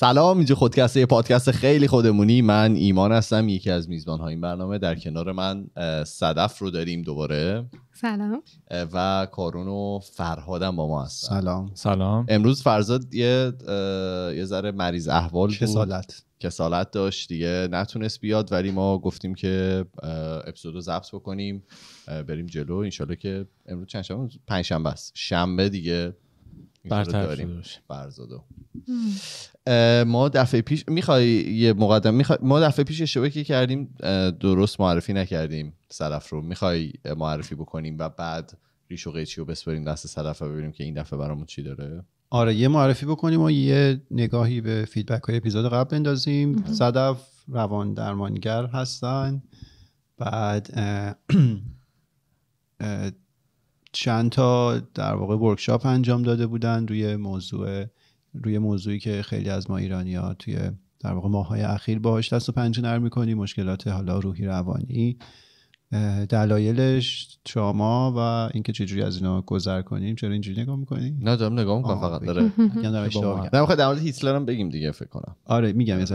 سلام اینجا خودکسته پادکست خیلی خودمونی من ایمان هستم یکی از میزبان این برنامه در کنار من صدف رو داریم دوباره سلام و کارون و فرهادم با ما هستم سلام سلام امروز فرزاد یه یه ذره مریض احوال بود کسالت کسالت داشت دیگه نتونست بیاد ولی ما گفتیم که اپیزود رو ضبط بکنیم بریم جلو انشالله که امروز چند شنبه پنج شنبه است شنبه دیگه برتر ما دفعه پیش میخوای یه مقدم ما دفعه پیش شبکی که کردیم درست معرفی نکردیم صدف رو میخوای معرفی بکنیم و بعد ریش و قیچی رو بسپریم دست صدف و ببینیم که این دفعه برامون چی داره آره یه معرفی بکنیم و یه نگاهی به فیدبک های اپیزود قبل بندازیم صدف روان درمانگر هستن بعد چند تا در واقع ورکشاپ انجام داده بودن روی موضوع روی موضوعی که خیلی از ما ایرانی ها توی در واقع ماهای اخیر باهاش دست و پنجه نرم میکنیم مشکلات حالا روحی روانی دلایلش تراما و اینکه چجوری از اینا گذر کنیم چرا اینجوری نگاه میکنی نه دارم نگاه میکنم فقط داره نه در مورد هیتلر بگیم دیگه فکر کنم آره میگم یه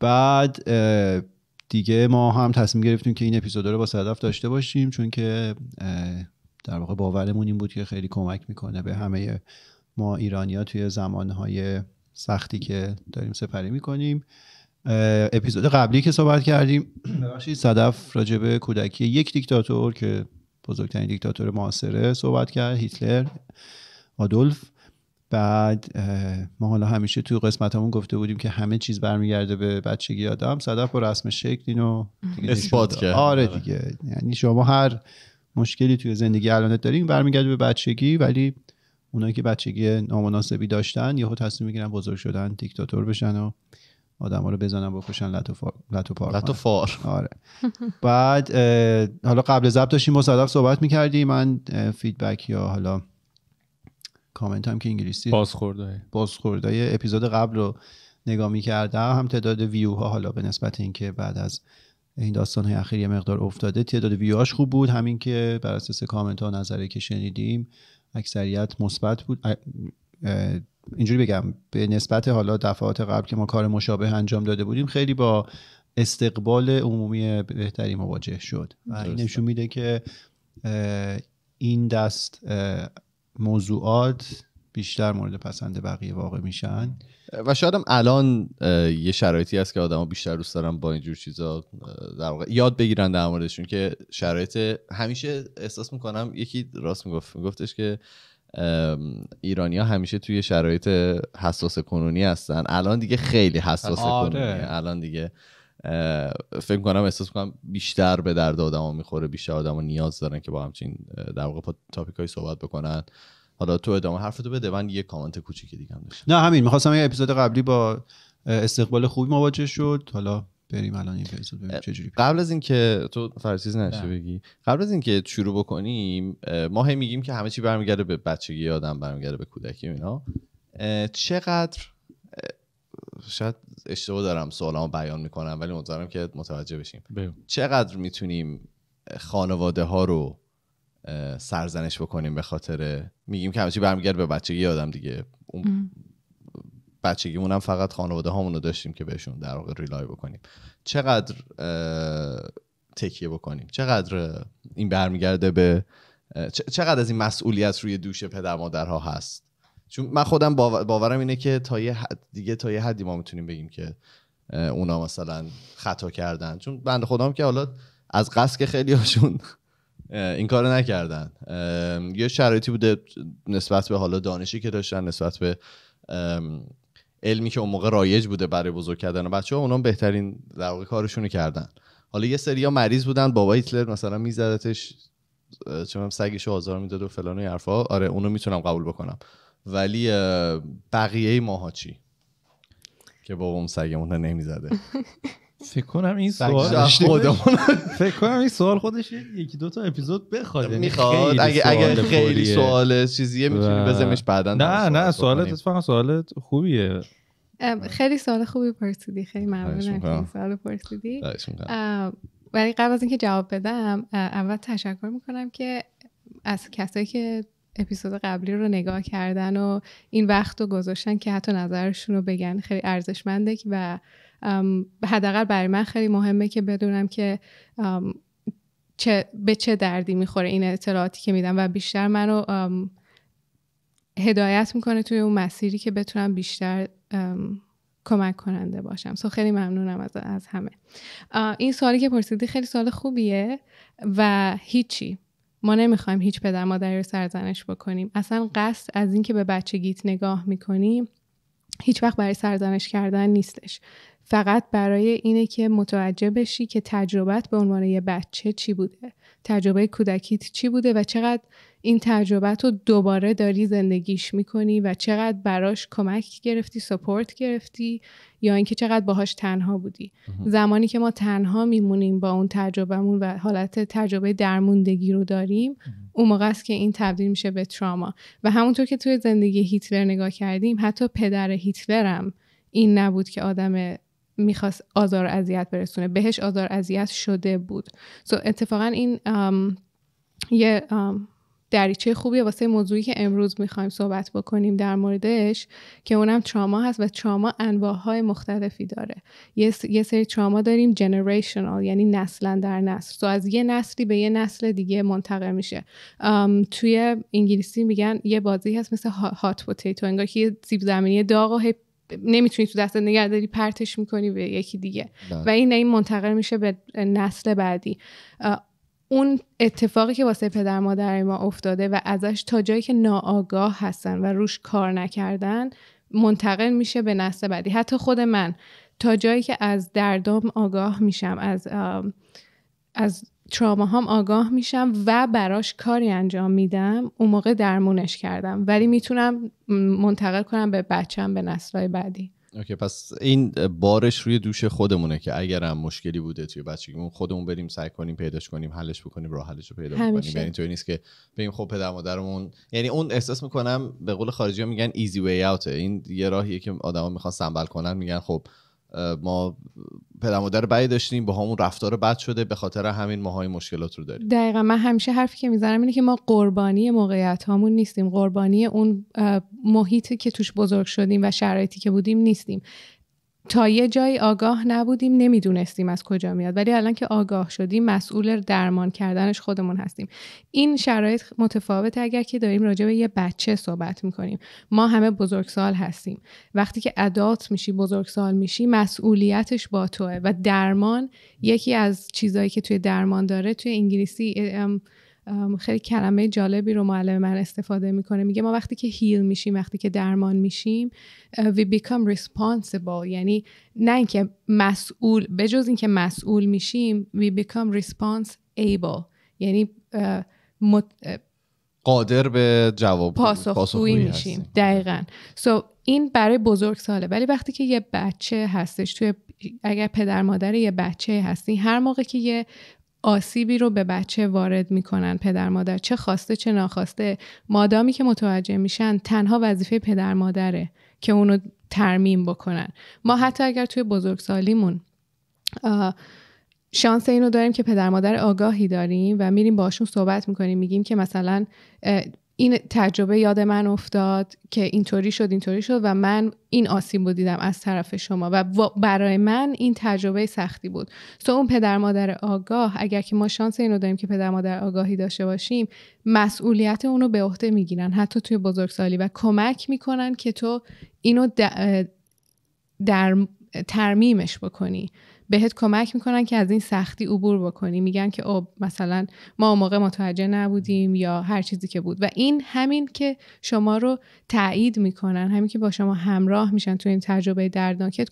بعد دیگه ما هم تصمیم گرفتیم که این اپیزود رو با صدف داشته باشیم چون که در واقع باورمون این بود که خیلی کمک میکنه به همه ما ایرانیا توی زمانهای سختی که داریم سپری میکنیم اپیزود قبلی که صحبت کردیم صدف راجبه کودکی یک دیکتاتور که بزرگترین دیکتاتور معاصره صحبت کرد هیتلر آدولف بعد ما حالا همیشه تو قسمت همون گفته بودیم که همه چیز برمیگرده به بچگی آدم صدف و رسم شکل اینو اثبات کرد آره دیگه یعنی شما هر مشکلی توی زندگی الانت داریم برمیگرده به بچگی ولی اونایی که بچگی نامناسبی داشتن یهو تصمیم میگیرن بزرگ شدن دیکتاتور بشن و آدما رو بزنن بکشن فار و فار آره بعد حالا قبل ضبط داشتیم مصادف صحبت میکردی من فیدبک یا حالا کامنت هم که انگلیسی بازخورده، یه اپیزود قبل رو نگاه میکردم هم تعداد ویو ها حالا به نسبت اینکه بعد از این داستان های اخیر یه مقدار افتاده تعداد ویوهاش خوب بود همین که بر اساس کامنت ها نظری که شنیدیم اکثریت مثبت بود اینجوری بگم به نسبت حالا دفعات قبل که ما کار مشابه انجام داده بودیم خیلی با استقبال عمومی بهتری مواجه شد و این نشون میده که این دست موضوعات بیشتر مورد پسند بقیه واقع میشن و شاید هم الان یه شرایطی هست که آدما بیشتر دوست دارن با اینجور چیزا در واقع یاد بگیرن در موردشون که شرایط همیشه احساس میکنم یکی راست میگفت میگفتش که ایرانیا همیشه توی شرایط حساس کنونی هستن الان دیگه خیلی حساس آره. الان دیگه فکر کنم احساس میکنم بیشتر به درد آدما میخوره بیشتر آدما نیاز دارن که با همچین در واقع تاپیک های صحبت بکنن حالا تو ادامه حرفتو بده من یه کامنت کوچیک دیگه هم داشتم نه همین میخواستم یه اپیزود قبلی با استقبال خوبی مواجه شد حالا بریم الان این اپیزود ببینیم چجوری قبل از اینکه تو فرسیز نشه بگی قبل از اینکه شروع بکنیم ما هی میگیم که همه چی برمیگرده به بچگی آدم برمیگرده به کودکی اینا چقدر شاید اشتباه دارم سوالامو بیان میکنم ولی امیدوارم که متوجه بشیم چقدر میتونیم خانواده ها رو سرزنش بکنیم به خاطر میگیم که همچی برمیگرد به بچگی آدم دیگه اون بچگیمون هم فقط خانواده هامون داشتیم که بهشون در واقع ریلای بکنیم چقدر تکیه بکنیم چقدر این برمیگرده به چقدر از این مسئولیت روی دوش پدر مادرها هست چون من خودم باورم اینه که تا یه حد دیگه تا یه حدی ما میتونیم بگیم که اونا مثلا خطا کردن چون بنده خودم که حالا از قصد که خیلی هاشون این کارو نکردن یه شرایطی بوده نسبت به حالا دانشی که داشتن نسبت به علمی که اون موقع رایج بوده برای بزرگ کردن بچه ها اونا بهترین در واقع کارشونو کردن حالا یه سری ها مریض بودن بابا هیتلر مثلا میزدتش چون سگش آزار میداد و فلان و حرفا آره اونو میتونم قبول بکنم ولی بقیه ماها چی که اون سگمون نمیزده فکر کنم این سوال خودمون فکر کنم این سوال خودش یکی دو تا اپیزود بخواد یعنی میخواد اگه اگه خیلی سوال چیزیه میتونی بزنمش بعدا نه نه سوالت فقط سوالت خوبیه خیلی سوال خوبی پرسیدی خیلی ممنونم سوال پرسیدی ولی قبل از اینکه جواب بدم اول تشکر میکنم که از کسایی که اپیزود قبلی رو نگاه کردن و این وقت رو گذاشتن که حتی نظرشون رو بگن خیلی ارزشمنده و حداقل برای من خیلی مهمه که بدونم که چه به چه دردی میخوره این اطلاعاتی که میدم و بیشتر منو هدایت میکنه توی اون مسیری که بتونم بیشتر کمک کننده باشم سو خیلی ممنونم از, از همه این سوالی که پرسیدی خیلی سوال خوبیه و هیچی ما نمیخوایم هیچ پدر مادری رو سرزنش بکنیم اصلا قصد از اینکه به گیت نگاه میکنیم هیچ وقت برای سرزنش کردن نیستش فقط برای اینه که متوجه بشی که تجربت به عنوان یه بچه چی بوده تجربه کودکیت چی بوده و چقدر این تجربه رو دوباره داری زندگیش میکنی و چقدر براش کمک گرفتی سپورت گرفتی یا اینکه چقدر باهاش تنها بودی زمانی که ما تنها میمونیم با اون تجربهمون و حالت تجربه درموندگی رو داریم اون موقع است که این تبدیل میشه به تراما و همونطور که توی زندگی هیتلر نگاه کردیم حتی پدر هیتلرم این نبود که آدم میخواست آزار اذیت برسونه بهش آزار اذیت شده بود سو اتفاقا این یه دریچه خوبیه واسه موضوعی که امروز میخوایم صحبت بکنیم در موردش که اونم تراما هست و تراما انواع مختلفی داره یه, یه سری تراما داریم جنریشنال یعنی نسلا در نسل تو از یه نسلی به یه نسل دیگه منتقل میشه توی انگلیسی میگن یه بازی هست مثل هات پوتیتو انگار که یه سیب زمینی داغ و هی نمیتونی تو دست نگه پرتش میکنی به یکی دیگه و این این منتقل میشه به نسل بعدی اون اتفاقی که واسه پدر مادر ما افتاده و ازش تا جایی که ناآگاه هستن و روش کار نکردن منتقل میشه به نسل بعدی حتی خود من تا جایی که از دردام آگاه میشم از از تراما هم آگاه میشم و براش کاری انجام میدم اون موقع درمونش کردم ولی میتونم منتقل کنم به بچم به نسلهای بعدی اوکی پس این بارش روی دوش خودمونه که اگرم مشکلی بوده توی بچگیمون خودمون بریم سعی کنیم پیداش کنیم حلش بکنیم راه حلش رو پیدا کنیم یعنی تو نیست که بریم خب پدر مادرمون یعنی اون احساس میکنم به قول خارجی ها میگن ایزی وی اوت این یه راهیه که آدما میخوان سنبل کنن میگن خب ما پدر مادر بدی داشتیم با همون رفتار بد شده به خاطر همین ماهای مشکلات رو داریم دقیقا من همیشه حرفی که میزنم اینه که ما قربانی موقعیت هامون نیستیم قربانی اون محیطی که توش بزرگ شدیم و شرایطی که بودیم نیستیم تا یه جایی آگاه نبودیم نمیدونستیم از کجا میاد ولی الان که آگاه شدیم مسئول درمان کردنش خودمون هستیم این شرایط متفاوت اگر که داریم راجع به یه بچه صحبت میکنیم ما همه بزرگسال هستیم وقتی که ادات میشی بزرگسال میشی مسئولیتش با توه و درمان یکی از چیزهایی که توی درمان داره توی انگلیسی خیلی کلمه جالبی رو معلم من استفاده میکنه میگه ما وقتی که هیل میشیم وقتی که درمان میشیم we become responsible یعنی نه اینکه مسئول به جز اینکه مسئول میشیم we become able یعنی قادر به جواب پاسخگویی میشیم دقیقا so, این برای بزرگ ساله ولی وقتی که یه بچه هستش توی اگر پدر مادر یه بچه هستی هر موقع که یه آسیبی رو به بچه وارد میکنن پدر مادر چه خواسته چه ناخواسته مادامی که متوجه میشن تنها وظیفه پدر مادره که اونو ترمیم بکنن ما حتی اگر توی بزرگسالیمون شانس اینو داریم که پدر مادر آگاهی داریم و میریم باشون صحبت میکنیم میگیم که مثلا این تجربه یاد من افتاد که اینطوری شد اینطوری شد و من این آسیب رو دیدم از طرف شما و برای من این تجربه سختی بود تو اون پدر مادر آگاه اگر که ما شانس اینو داریم که پدر مادر آگاهی داشته باشیم مسئولیت اونو به عهده میگیرن حتی توی بزرگسالی و کمک میکنن که تو اینو در ترمیمش بکنی بهت کمک میکنن که از این سختی عبور بکنی میگن که او مثلا ما موقع متوجه نبودیم یا هر چیزی که بود و این همین که شما رو تایید میکنن همین که با شما همراه میشن تو این تجربه دردناکت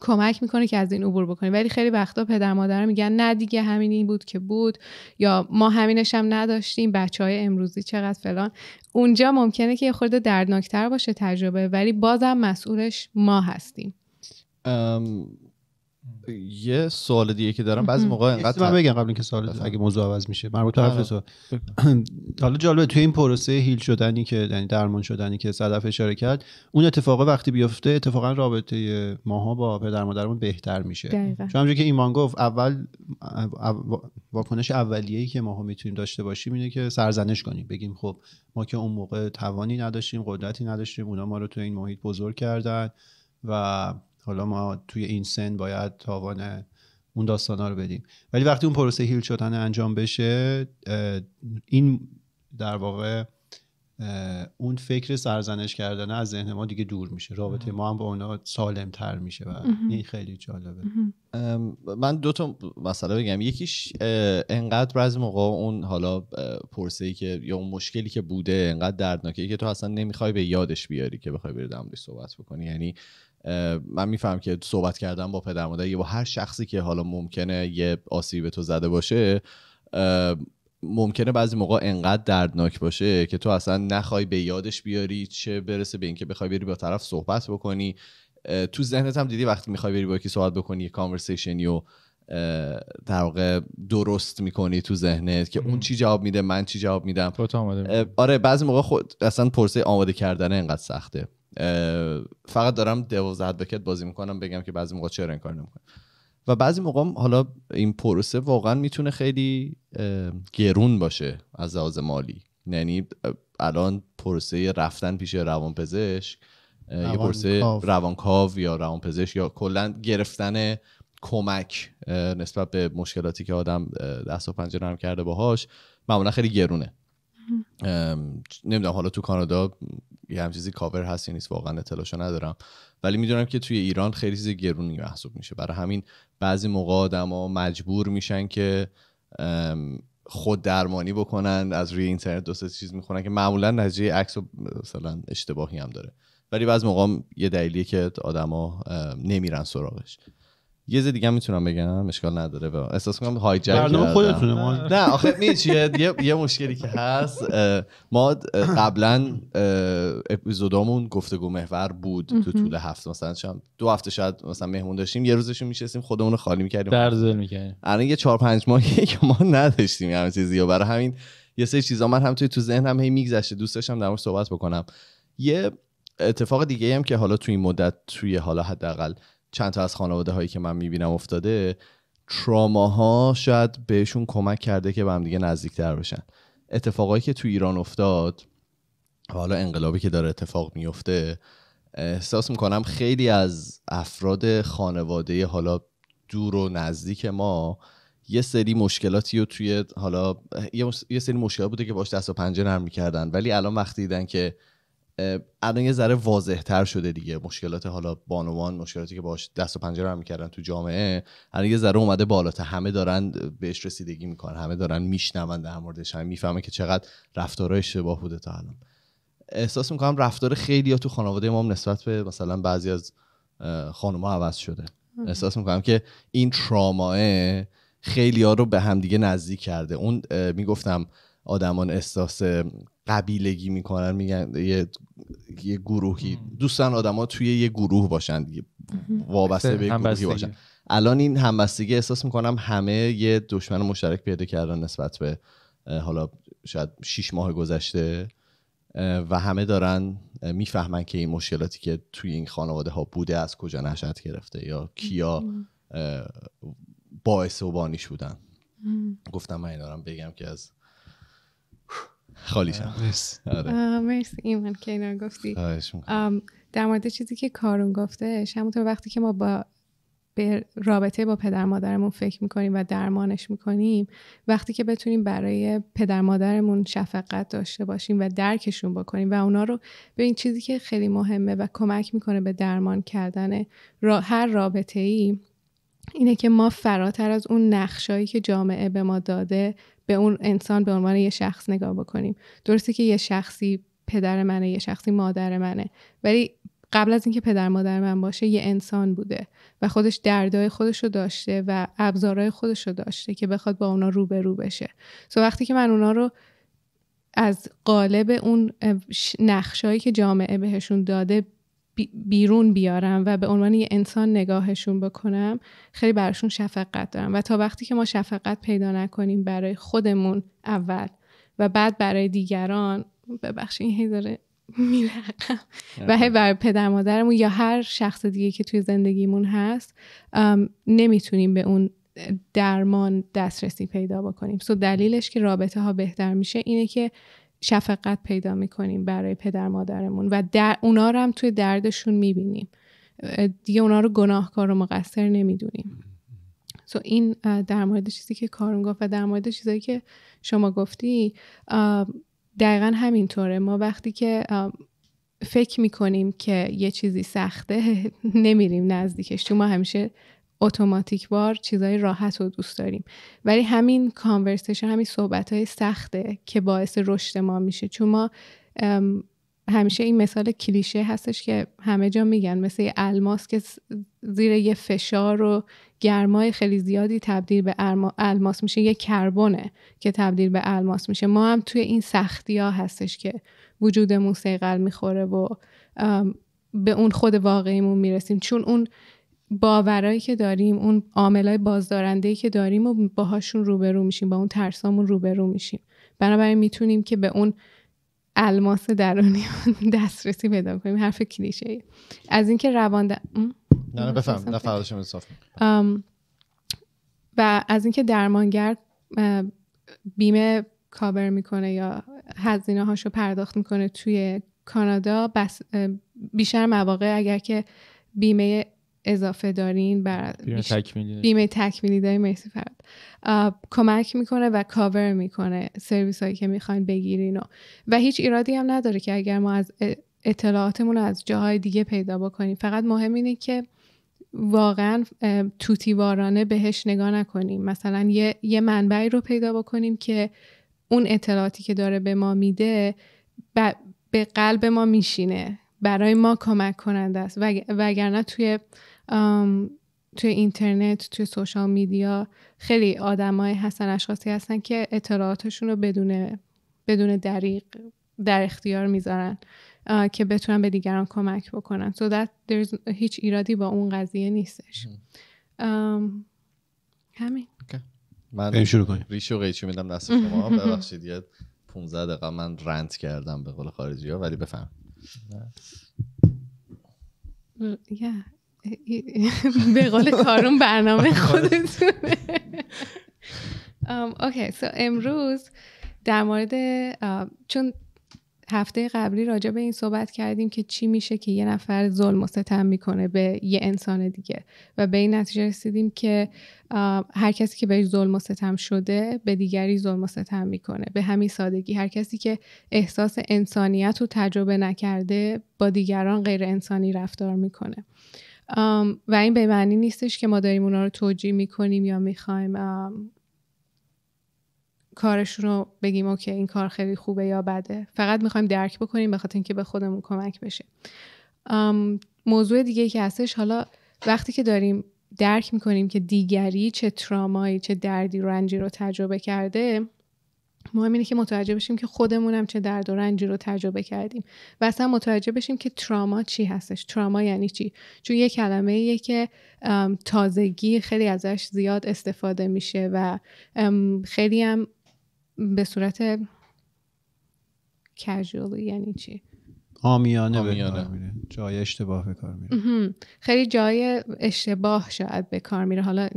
کمک میکنه که از این عبور بکنی ولی خیلی وقتا پدر مادر میگن نه دیگه همین این بود که بود یا ما همینش هم نداشتیم بچه های امروزی چقدر فلان اونجا ممکنه که یه خورده دردناکتر باشه تجربه ولی بازم مسئولش ما هستیم یه سوال دیگه که دارم بعضی موقع اینقدر من بگم قبل اینکه سوال اگه موضوع عوض میشه مربوط به حرفه بله. حالا جالبه توی این پروسه هیل شدنی که یعنی درمان شدنی که صدف اشاره کرد اون اتفاق وقتی بیفته اتفاقا رابطه ماها با پدر مادرمون بهتر میشه چون همونجوری که ایمان گفت اول واکنش اولیه‌ای که ماها میتونیم داشته باشیم اینه که سرزنش کنیم بگیم خب ما که اون موقع توانی نداشتیم قدرتی نداشتیم اونا ما رو تو این محیط بزرگ کردن و حالا ما توی این سن باید تاوان اون داستانا رو بدیم ولی وقتی اون پروسه هیل شدن انجام بشه این در واقع اون فکر سرزنش کردن از ذهن ما دیگه دور میشه رابطه ما هم با اونا سالم تر میشه و این خیلی جالبه من دو تا مسئله بگم یکیش انقدر بعضی موقع اون حالا پرسه ای که یا اون مشکلی که بوده انقدر دردناکه که تو اصلا نمیخوای به یادش بیاری که بخوای بری در صحبت بکنی یعنی من میفهم که صحبت کردن با پدر مادر یا با هر شخصی که حالا ممکنه یه آسیب تو زده باشه ممکنه بعضی موقع انقدر دردناک باشه که تو اصلا نخوای به یادش بیاری چه برسه به اینکه بخوای بری با طرف صحبت بکنی تو ذهنت هم دیدی وقتی میخوای بری با یکی صحبت بکنی یه کانورسیشنی و در واقع درست میکنی تو ذهنت که اون چی جواب میده من چی جواب میدم آره بعضی موقع خود اصلا پرسه آماده کردن انقدر سخته فقط دارم دوازد بکت بازی میکنم بگم که بعضی موقع چرا این کار نمیکنم و بعضی موقع حالا این پروسه واقعا میتونه خیلی گرون باشه از لحاظ مالی یعنی الان پروسه رفتن پیش روانپزشک روان یه پروسه روانکاو یا روانپزشک یا کلا گرفتن کمک نسبت به مشکلاتی که آدم دست و پنجه نرم کرده باهاش معمولا خیلی گرونه نمیدونم حالا تو کانادا یه چیزی کاور هست یا نیست واقعا اطلاعشو ندارم ولی میدونم که توی ایران خیلی چیز گرونی محسوب میشه برای همین بعضی موقع آدما مجبور میشن که خود درمانی بکنن از روی اینترنت دو چیز میخونن که معمولا نتیجه عکس و مثلا اشتباهی هم داره ولی بعضی موقع یه دلیلیه که آدما نمیرن سراغش یه ز دیگه میتونم بگم اشکال نداره به احساس میکنم هایجک برنامه خودتونه ما نه آخه می چیه یه،, یه مشکلی که هست ما قبلا اپیزودامون گفتگو محور بود تو طول هفته مثلا شام دو هفته شاید مثلا مهمون داشتیم یه روزش میشستیم خودمون رو خالی میکردیم در زل میکردیم الان یه 4 5 ماهی که ما نداشتیم همین چیزی برای همین یه سری چیزا من هم توی تو ذهنم هی میگذشته دوست داشتم در صحبت بکنم یه اتفاق دیگه هم که حالا توی این مدت توی حالا حداقل چند تا از خانواده هایی که من میبینم افتاده ها شاید بهشون کمک کرده که به هم دیگه نزدیکتر بشن اتفاقایی که تو ایران افتاد حالا انقلابی که داره اتفاق میفته احساس میکنم خیلی از افراد خانواده حالا دور و نزدیک ما یه سری مشکلاتی رو توی حالا یه سری مشکلات بوده که باش دست و پنجه نرم میکردن ولی الان وقتی دیدن که الان یه ذره واضح تر شده دیگه مشکلات حالا بانوان مشکلاتی که باش دست و پنجه هم میکردن تو جامعه الان یه ذره اومده بالاتر همه دارن بهش رسیدگی میکنن همه دارن میشنون در موردش همه میفهمه که چقدر رفتارها اشتباه بوده تا الان احساس میکنم رفتار خیلی تو خانواده ما نسبت به مثلا بعضی از خانوما عوض شده احساس میکنم که این تراماه خیلی ها رو به همدیگه نزدیک کرده اون میگفتم آدمان احساس قبیلگی میکنن میگن یه, یه گروهی دوستان آدما توی یه گروه باشن دیگه وابسته به گروهی باشن الان این همبستگی احساس میکنم همه یه دشمن مشترک پیدا کردن نسبت به حالا شاید شیش ماه گذشته و همه دارن میفهمن که این مشکلاتی که توی این خانواده ها بوده از کجا نشد گرفته یا کیا باعث و بانیش بودن گفتم من این دارم بگم که از خالی شم آره. مرسی ایمان که اینا گفتی در مورد چیزی که کارون گفته، همونطور وقتی که ما با به رابطه با پدر مادرمون فکر میکنیم و درمانش میکنیم وقتی که بتونیم برای پدر مادرمون شفقت داشته باشیم و درکشون بکنیم و اونا رو به این چیزی که خیلی مهمه و کمک میکنه به درمان کردن هر رابطه ای اینه که ما فراتر از اون نقشایی که جامعه به ما داده به اون انسان به عنوان یه شخص نگاه بکنیم درسته که یه شخصی پدر منه یه شخصی مادر منه ولی قبل از اینکه پدر مادر من باشه یه انسان بوده و خودش دردای خودش رو داشته و ابزارهای خودش رو داشته که بخواد با اونا رو به رو بشه سو وقتی که من اونا رو از قالب اون نقشایی که جامعه بهشون داده بیرون بیارم و به عنوان یه انسان نگاهشون بکنم خیلی براشون شفقت دارم و تا وقتی که ما شفقت پیدا نکنیم برای خودمون اول و بعد برای دیگران ببخشید این هی داره میرقم و هی برای پدر مادرمون یا هر شخص دیگه که توی زندگیمون هست نمیتونیم به اون درمان دسترسی پیدا بکنیم سو دلیلش که رابطه ها بهتر میشه اینه که شفقت پیدا میکنیم برای پدر مادرمون و در اونا رو هم توی دردشون میبینیم دیگه اونا رو گناهکار و مقصر نمیدونیم سو این در مورد چیزی که کارون گفت و در مورد چیزایی که شما گفتی دقیقا همینطوره ما وقتی که فکر میکنیم که یه چیزی سخته نمیریم نزدیکش چون ما همیشه اتوماتیک بار چیزای راحت رو دوست داریم ولی همین کانورسیشن همین صحبت های سخته که باعث رشد ما میشه چون ما همیشه این مثال کلیشه هستش که همه جا میگن مثل الماس که زیر یه فشار و گرمای خیلی زیادی تبدیل به الماس میشه یه کربونه که تبدیل به الماس میشه ما هم توی این سختی ها هستش که وجودمون سیقل میخوره و به اون خود واقعیمون میرسیم چون اون باورایی که داریم اون عاملای بازدارنده که داریم و باهاشون روبرو میشیم با اون ترسامون روبرو میشیم بنابراین میتونیم که به اون الماس درونی دسترسی پیدا کنیم حرف کلیشه ای از اینکه روان د... نه بفهم نه و از اینکه درمانگر بیمه کاور میکنه یا هزینه هاشو پرداخت میکنه توی کانادا بس بیشتر مواقع اگر که بیمه اضافه دارین بر بیمه تکمیلی بیمه کمک میکنه و کاور میکنه سرویس هایی که میخواین بگیرین و و هیچ ایرادی هم نداره که اگر ما از اطلاعاتمون رو از جاهای دیگه پیدا بکنیم فقط مهم اینه که واقعا توتیوارانه بهش نگاه نکنیم مثلا یه, یه منبعی رو پیدا بکنیم که اون اطلاعاتی که داره به ما میده به قلب ما میشینه برای ما کمک کننده است وگرنه توی توی اینترنت توی سوشال میدیا خیلی آدمای هستن اشخاصی هستن که اطلاعاتشون رو بدون بدون دریق در اختیار میذارن که بتونن به دیگران کمک بکنن so that هیچ ایرادی با اون قضیه نیستش همین من شروع کنیم ریشو قیچی میدم دست شما ببخشید 15 دقیقه من رنت کردم به قول خارجی ها ولی بفهم به قول کارون برنامه آره. خودتونه اوکی سو امروز در مورد چون هفته قبلی راجع به این صحبت کردیم که چی میشه که یه نفر ظلم و ستم میکنه به یه انسان دیگه و به این نتیجه رسیدیم که هر کسی که بهش ظلم و ستم شده به دیگری ظلم و ستم میکنه به همین سادگی هر کسی که احساس انسانیت رو تجربه نکرده با دیگران غیر انسانی رفتار میکنه و این به معنی نیستش که ما داریم اونا رو توجیه میکنیم یا میخوایم کارشون رو بگیم اوکی این کار خیلی خوبه یا بده فقط میخوایم درک بکنیم به اینکه به خودمون کمک بشه موضوع دیگه که هستش حالا وقتی که داریم درک میکنیم که دیگری چه ترامایی چه دردی رنجی رو تجربه کرده مهم اینه که متوجه بشیم که خودمونم چه درد و رنجی رو تجربه کردیم و اصلا متوجه بشیم که تراما چی هستش تراما یعنی چی چون یه کلمه که تازگی خیلی ازش زیاد استفاده میشه و خیلی هم به صورت کژوال یعنی چی آمیانه, جای اشتباه به کار میره خیلی جای اشتباه شاید به کار میره حالا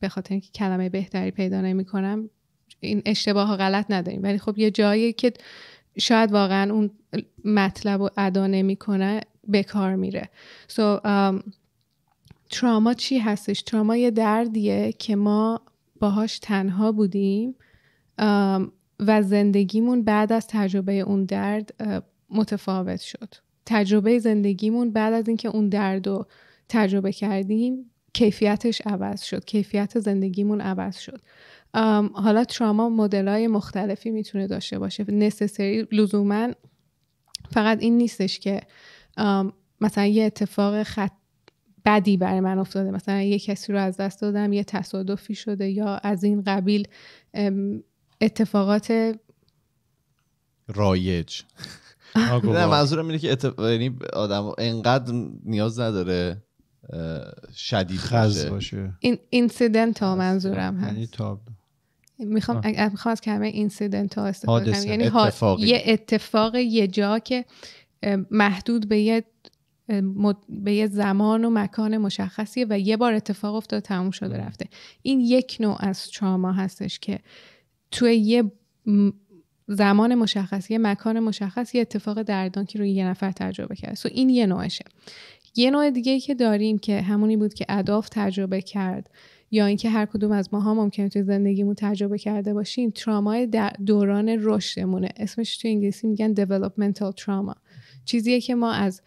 به خاطر اینکه کلمه بهتری پیدا نمیکنم این اشتباه ها غلط نداریم ولی خب یه جایی که شاید واقعا اون مطلب رو ادا نمیکنه به کار میره سو so, تراما چی هستش تراما یه دردیه که ما باهاش تنها بودیم و زندگیمون بعد از تجربه اون درد متفاوت شد تجربه زندگیمون بعد از اینکه اون درد رو تجربه کردیم کیفیتش عوض شد کیفیت زندگیمون عوض شد حالا تراما مدلای مختلفی میتونه داشته باشه نسسری لزوما فقط این نیستش که مثلا یه اتفاق خط بدی برای من افتاده مثلا یه کسی رو از دست دادم یه تصادفی شده یا از این قبیل اتفاقات رایج نه منظورم اینه که اتف... یعنی آدم انقدر نیاز نداره شدید خز باشه این اینسیدنت ها منظورم یعنی هست یعنی میخوام از کلمه اینسیدنت ها استفاده یعنی اتفاقی. یه اتفاق یه جا که محدود به یه به یه زمان و مکان مشخصیه و یه بار اتفاق افتاد تموم شده رفته این یک نوع از تراما هستش که توی یه زمان مشخص یه مکان مشخص یه اتفاق که روی یه نفر تجربه کرد سو این یه نوعشه یه نوع دیگه که داریم که همونی بود که اداف تجربه کرد یا اینکه هر کدوم از ماها ممکنه توی زندگیمون تجربه کرده باشیم ترامای دوران رشدمونه اسمش تو انگلیسی میگن developmental trauma چیزیه که ما از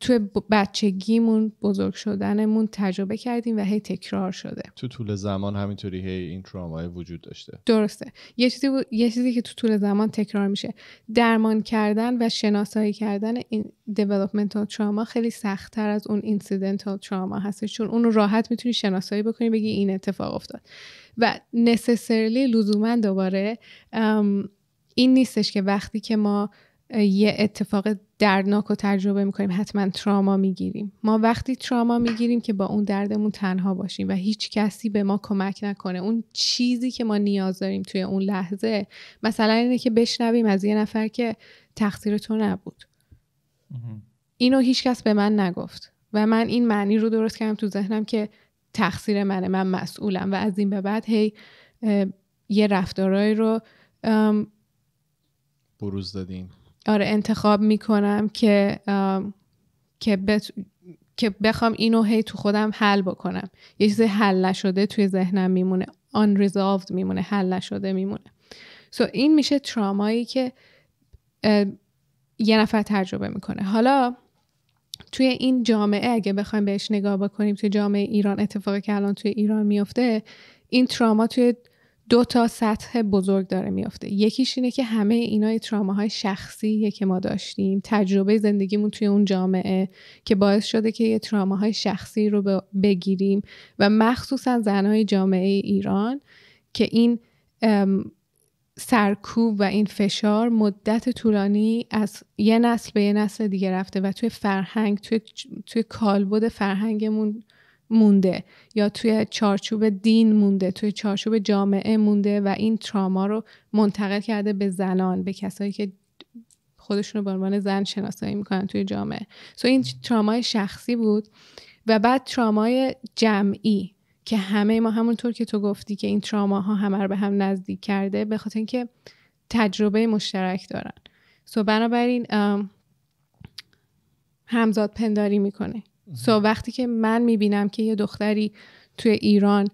تو بچگیمون بزرگ شدنمون تجربه کردیم و هی تکرار شده تو طول زمان همینطوری هی این ترامای وجود داشته درسته یه چیزی, یه چیزی که تو طول زمان تکرار میشه درمان کردن و شناسایی کردن این دیولپمنتال تراما خیلی سختتر از اون اینسیدنتال تراما هست چون اون راحت میتونی شناسایی بکنی بگی این اتفاق افتاد و نسسرلی لزوما دوباره این نیستش که وقتی که ما یه اتفاق دردناک و تجربه میکنیم حتما تراما میگیریم ما وقتی تراما میگیریم که با اون دردمون تنها باشیم و هیچ کسی به ما کمک نکنه اون چیزی که ما نیاز داریم توی اون لحظه مثلا اینه که بشنویم از یه نفر که تقصیر تو نبود اینو هیچکس به من نگفت و من این معنی رو درست کردم تو ذهنم که تقصیر منه من مسئولم و از این به بعد هی یه رفتارایی رو بروز دادیم آره انتخاب میکنم که که که بخوام اینو هی تو خودم حل بکنم یه چیز حل نشده توی ذهنم میمونه unresolved میمونه حل نشده میمونه سو این میشه ترامایی که یه نفر تجربه میکنه حالا توی این جامعه اگه بخوایم بهش نگاه بکنیم توی جامعه ایران اتفاقی که الان توی ایران میفته این تراما توی دو تا سطح بزرگ داره میافته یکیش اینه که همه اینا یه های شخصی که ما داشتیم تجربه زندگیمون توی اون جامعه که باعث شده که یه های شخصی رو بگیریم و مخصوصا زنهای جامعه ایران که این سرکوب و این فشار مدت طولانی از یه نسل به یه نسل دیگه رفته و توی فرهنگ توی, توی کالبد فرهنگمون مونده یا توی چارچوب دین مونده توی چارچوب جامعه مونده و این تراما رو منتقل کرده به زنان به کسایی که خودشون رو به عنوان زن شناسایی میکنن توی جامعه سو این ترامای شخصی بود و بعد ترامای جمعی که همه ما همونطور که تو گفتی که این ها همه رو به هم نزدیک کرده به خاطر اینکه تجربه مشترک دارن سو بنابراین همزاد پنداری میکنه سو وقتی که من میبینم که یه دختری توی ایران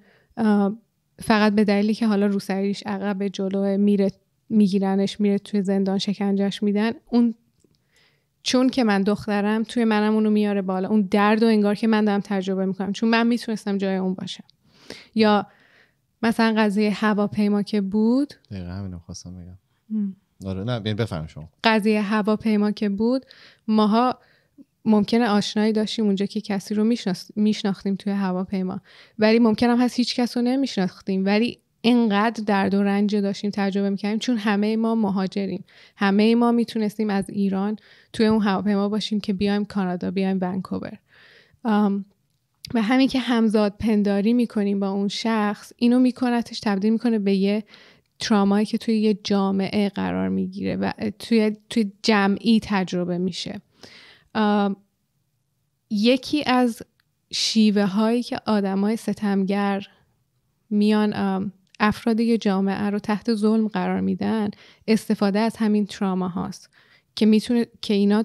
فقط به دلیلی که حالا روسریش عقب جلوه میره میگیرنش میره توی زندان شکنجش میدن اون چون که من دخترم توی منم اونو میاره بالا اون درد و انگار که من دارم تجربه میکنم چون من میتونستم جای اون باشم یا مثلا قضیه هواپیما که بود دقیقا همینو خواستم بگم آره، نه بفهم شما قضیه هواپیما که بود ماها ممکنه آشنایی داشتیم اونجا که کسی رو میشناختیم توی هواپیما ولی ممکن هم هست هیچ کس رو نمیشناختیم ولی اینقدر درد و رنج داشتیم تجربه میکردیم چون همه ما مهاجریم همه ما میتونستیم از ایران توی اون هواپیما باشیم که بیایم کانادا بیایم ونکوور و همین که همزاد پنداری میکنیم با اون شخص اینو میکنتش تبدیل میکنه به یه ترامایی که توی یه جامعه قرار میگیره و توی, توی جمعی تجربه میشه یکی از شیوه هایی که آدم های ستمگر میان افراد یه جامعه رو تحت ظلم قرار میدن استفاده از همین تراما هاست که میتونه که اینا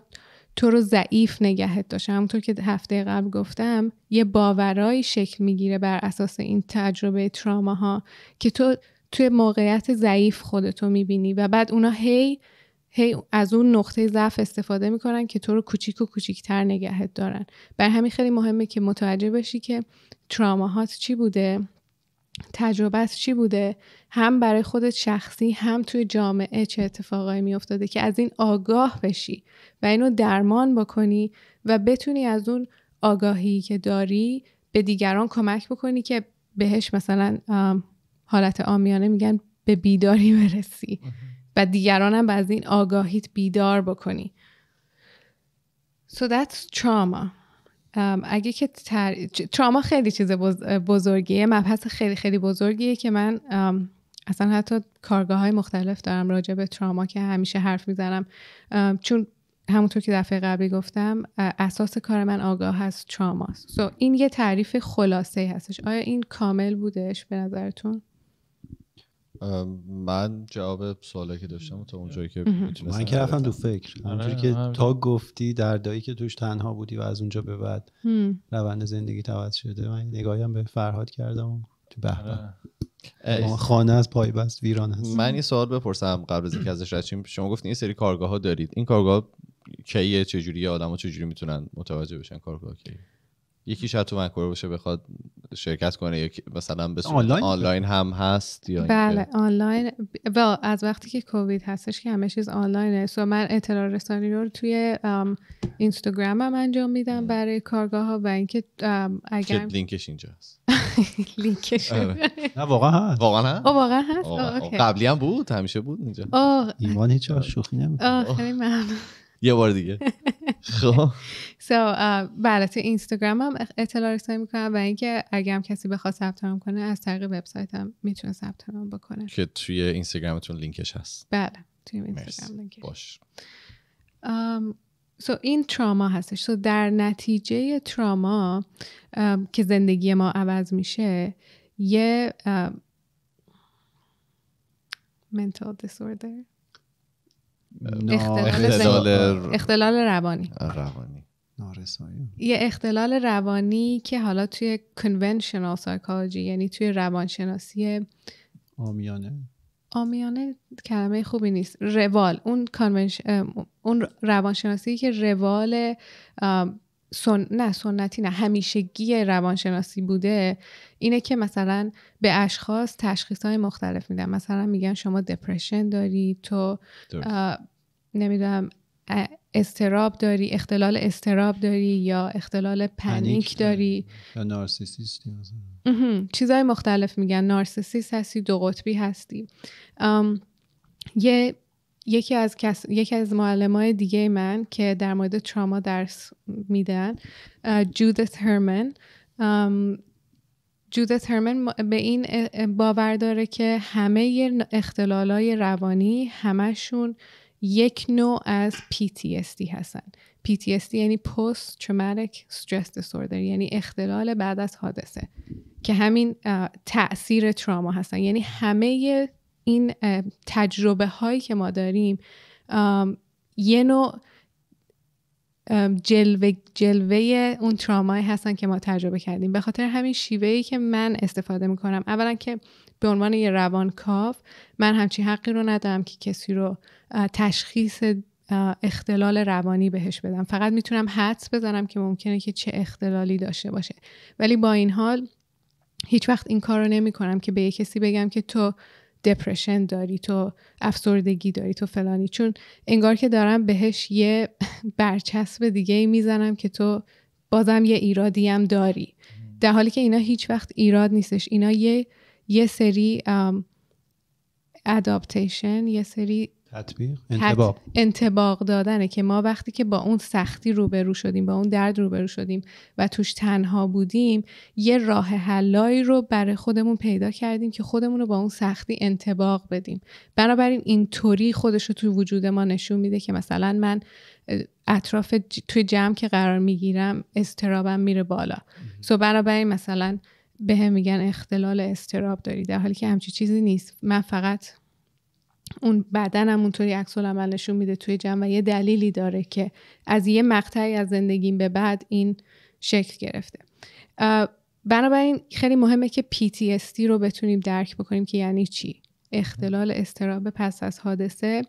تو رو ضعیف نگهت داشته همونطور که هفته قبل گفتم یه باورایی شکل میگیره بر اساس این تجربه تراما ها که تو توی موقعیت ضعیف خودتو میبینی و بعد اونا هی هی از اون نقطه ضعف استفاده میکنن که تو رو کوچیک و کوچیکتر نگهت دارن بر همین خیلی مهمه که متوجه بشی که تراماهات چی بوده تجربت چی بوده هم برای خودت شخصی هم توی جامعه چه اتفاقایی میافتاده که از این آگاه بشی و اینو درمان بکنی و بتونی از اون آگاهی که داری به دیگران کمک بکنی که بهش مثلا حالت آمیانه میگن به بیداری برسی و دیگرانم از این آگاهیت بیدار بکنی So that's trauma um, اگه که تر... خیلی چیز بزرگیه مبحث خیلی خیلی بزرگیه که من um, اصلا حتی کارگاه های مختلف دارم راجع به تراما که همیشه حرف میزنم um, چون همونطور که دفعه قبلی گفتم اساس کار من آگاه هست تراما است so این یه تعریف خلاصه هستش آیا این کامل بودش به نظرتون؟ من جواب سوالی که داشتم تا اونجایی که من که رفتم تو فکر اونجوری آره، که آره. تا گفتی در دایی که توش تنها بودی و از اونجا به بعد روند زندگی عوض شده من نگاهیم به فرهاد کردم تو به آره. خانه از پای بست ویران هست من یه سوال بپرسم قبل از اینکه ازش رد شما گفتین این سری کارگاه ها دارید این کارگاه کیه چجوری ها چجوری میتونن متوجه بشن کارگاه کیه یکی شاید تو ونکوور باشه بخواد شرکت کنه یا مثلا به آنلاین, آنلاین هم هست یا بله آنلاین با از وقتی که کووید هستش که همه چیز آنلاینه سو من اطلاع رسانی رو توی اینستاگرامم انجام میدم برای کارگاه ها و اینکه اگر لینکش اینجا هست لینکش آره. نه واقعا هست واقعا هست واقعا هست قبلی هم بود همیشه بود اینجا ایمان هیچ شوخی نمیکنه خیلی ممنون یه بار دیگه خب سو uh, بله تو اینستاگرام هم اطلاع رسانی میکنم و اینکه اگه هم کسی بخواد ثبت نام کنه از طریق وبسایتم هم میتونه ثبت نام بکنه که توی اینستاگرامتون لینکش هست بله توی اینستاگرام لینکش باش سو um, این تراما هستش سو در نتیجه تراما um, که زندگی ما عوض میشه یه منتال um, دیسوردر اختلال, اختلال روانی روانی نارسایی یه اختلال روانی که حالا توی کنونشنال سایکولوژی یعنی توی روانشناسی آمیانه آمیانه کلمه خوبی نیست روال اون, اون روانشناسی که روال سن... نه سنتی نه همیشگی روانشناسی بوده اینه که مثلا به اشخاص تشخیص های مختلف میدن مثلا میگن شما دپرشن داری تو آ... نمیدونم استراب داری اختلال استراب داری یا اختلال پنیک داری آره. یا نارسیسیستی چیزهای مختلف میگن نارسیسیست هستی دو قطبی هستی یه یکی از کس... یکی از معلمای دیگه من که در مورد تراما درس میدن جودت هرمن جودت هرمن به این باور داره که همه اختلالای روانی همشون یک نوع از PTSD هستن PTSD یعنی Post Traumatic Stress Disorder یعنی اختلال بعد از حادثه که همین تاثیر تراما هستن یعنی همه این تجربه هایی که ما داریم یه نوع جلوه, جلوه اون ترامای هستن که ما تجربه کردیم به خاطر همین شیوهی که من استفاده میکنم اولا که به عنوان یه روان کاف من همچین حقی رو ندارم که کسی رو تشخیص اختلال روانی بهش بدم فقط میتونم حدس بزنم که ممکنه که چه اختلالی داشته باشه ولی با این حال هیچ وقت این کار رو نمی کنم که به یه کسی بگم که تو دپرشن داری تو افسردگی داری تو فلانی چون انگار که دارم بهش یه برچسب دیگه میزنم که تو بازم یه ایرادی هم داری در حالی که اینا هیچ وقت ایراد نیستش اینا یه یه سری ادابتیشن یه سری تطبیق انتباق انتباق دادنه که ما وقتی که با اون سختی روبرو شدیم با اون درد روبرو شدیم و توش تنها بودیم یه راه حلایی رو برای خودمون پیدا کردیم که خودمون رو با اون سختی انتباق بدیم بنابراین اینطوری خودش رو توی وجود ما نشون میده که مثلا من اطراف توی جمع که قرار میگیرم استرابم میره بالا سو بنابراین مثلا به هم میگن اختلال استراب داری در حالی که همچی چیزی نیست من فقط اون بعدا همونطوری عکس العمل نشون میده توی جمع و یه دلیلی داره که از یه مقطعی از زندگیم به بعد این شکل گرفته بنابراین خیلی مهمه که PTSD رو بتونیم درک بکنیم که یعنی چی اختلال استراب پس از حادثه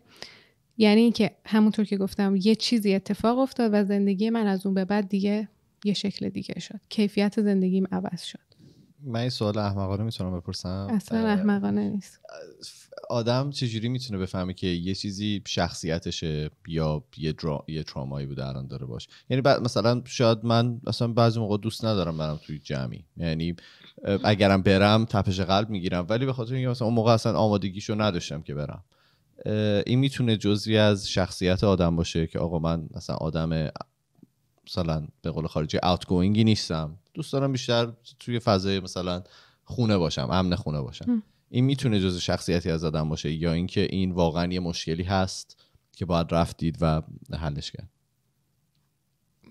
یعنی اینکه همونطور که گفتم یه چیزی اتفاق افتاد و زندگی من از اون به بعد دیگه یه شکل دیگه شد کیفیت زندگیم عوض شد من این سوال احمقانه میتونم بپرسم اصلا احمقانه نیست آدم چجوری میتونه بفهمه که یه چیزی شخصیتشه یا یه, درا... یه ترامایی بوده الان داره باش یعنی مثلا شاید من اصلا بعضی موقع دوست ندارم برم توی جمعی یعنی اگرم برم تپش قلب میگیرم ولی به خاطر اینکه مثلا اون موقع اصلا آمادگیشو نداشتم که برم این میتونه جزی از شخصیت آدم باشه که آقا من مثلا آدم مثلا به قول خارجی اوتگوینگی نیستم دوست دارم بیشتر توی فضای مثلا خونه باشم امن خونه باشم این میتونه جزء شخصیتی از آدم باشه یا اینکه این واقعا یه مشکلی هست که باید رفتید و حلش کرد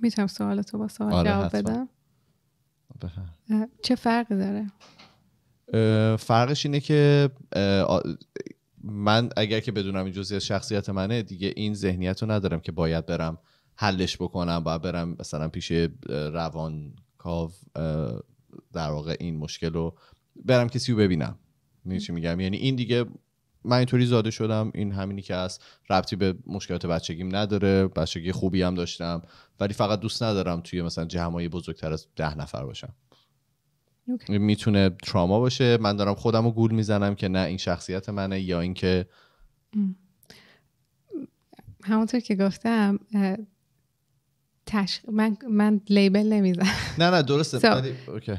میتونم سوال تو با سوال آره جواب بدم آره. چه فرق داره فرقش اینه که من اگر که بدونم این از شخصیت منه دیگه این ذهنیت رو ندارم که باید برم حلش بکنم باید برم مثلا پیش روان کاو در واقع این مشکل رو برم کسی رو ببینم چی میگم یعنی این دیگه من اینطوری زاده شدم این همینی که هست ربطی به مشکلات بچگیم نداره بچگی خوبی هم داشتم ولی فقط دوست ندارم توی مثلا جمعایی بزرگتر از ده نفر باشم okay. میتونه تراما باشه من دارم خودم رو گول میزنم که نه این شخصیت منه یا اینکه همونطور که گفتم تش... من من لیبل نمیزنم نه نه درسته so,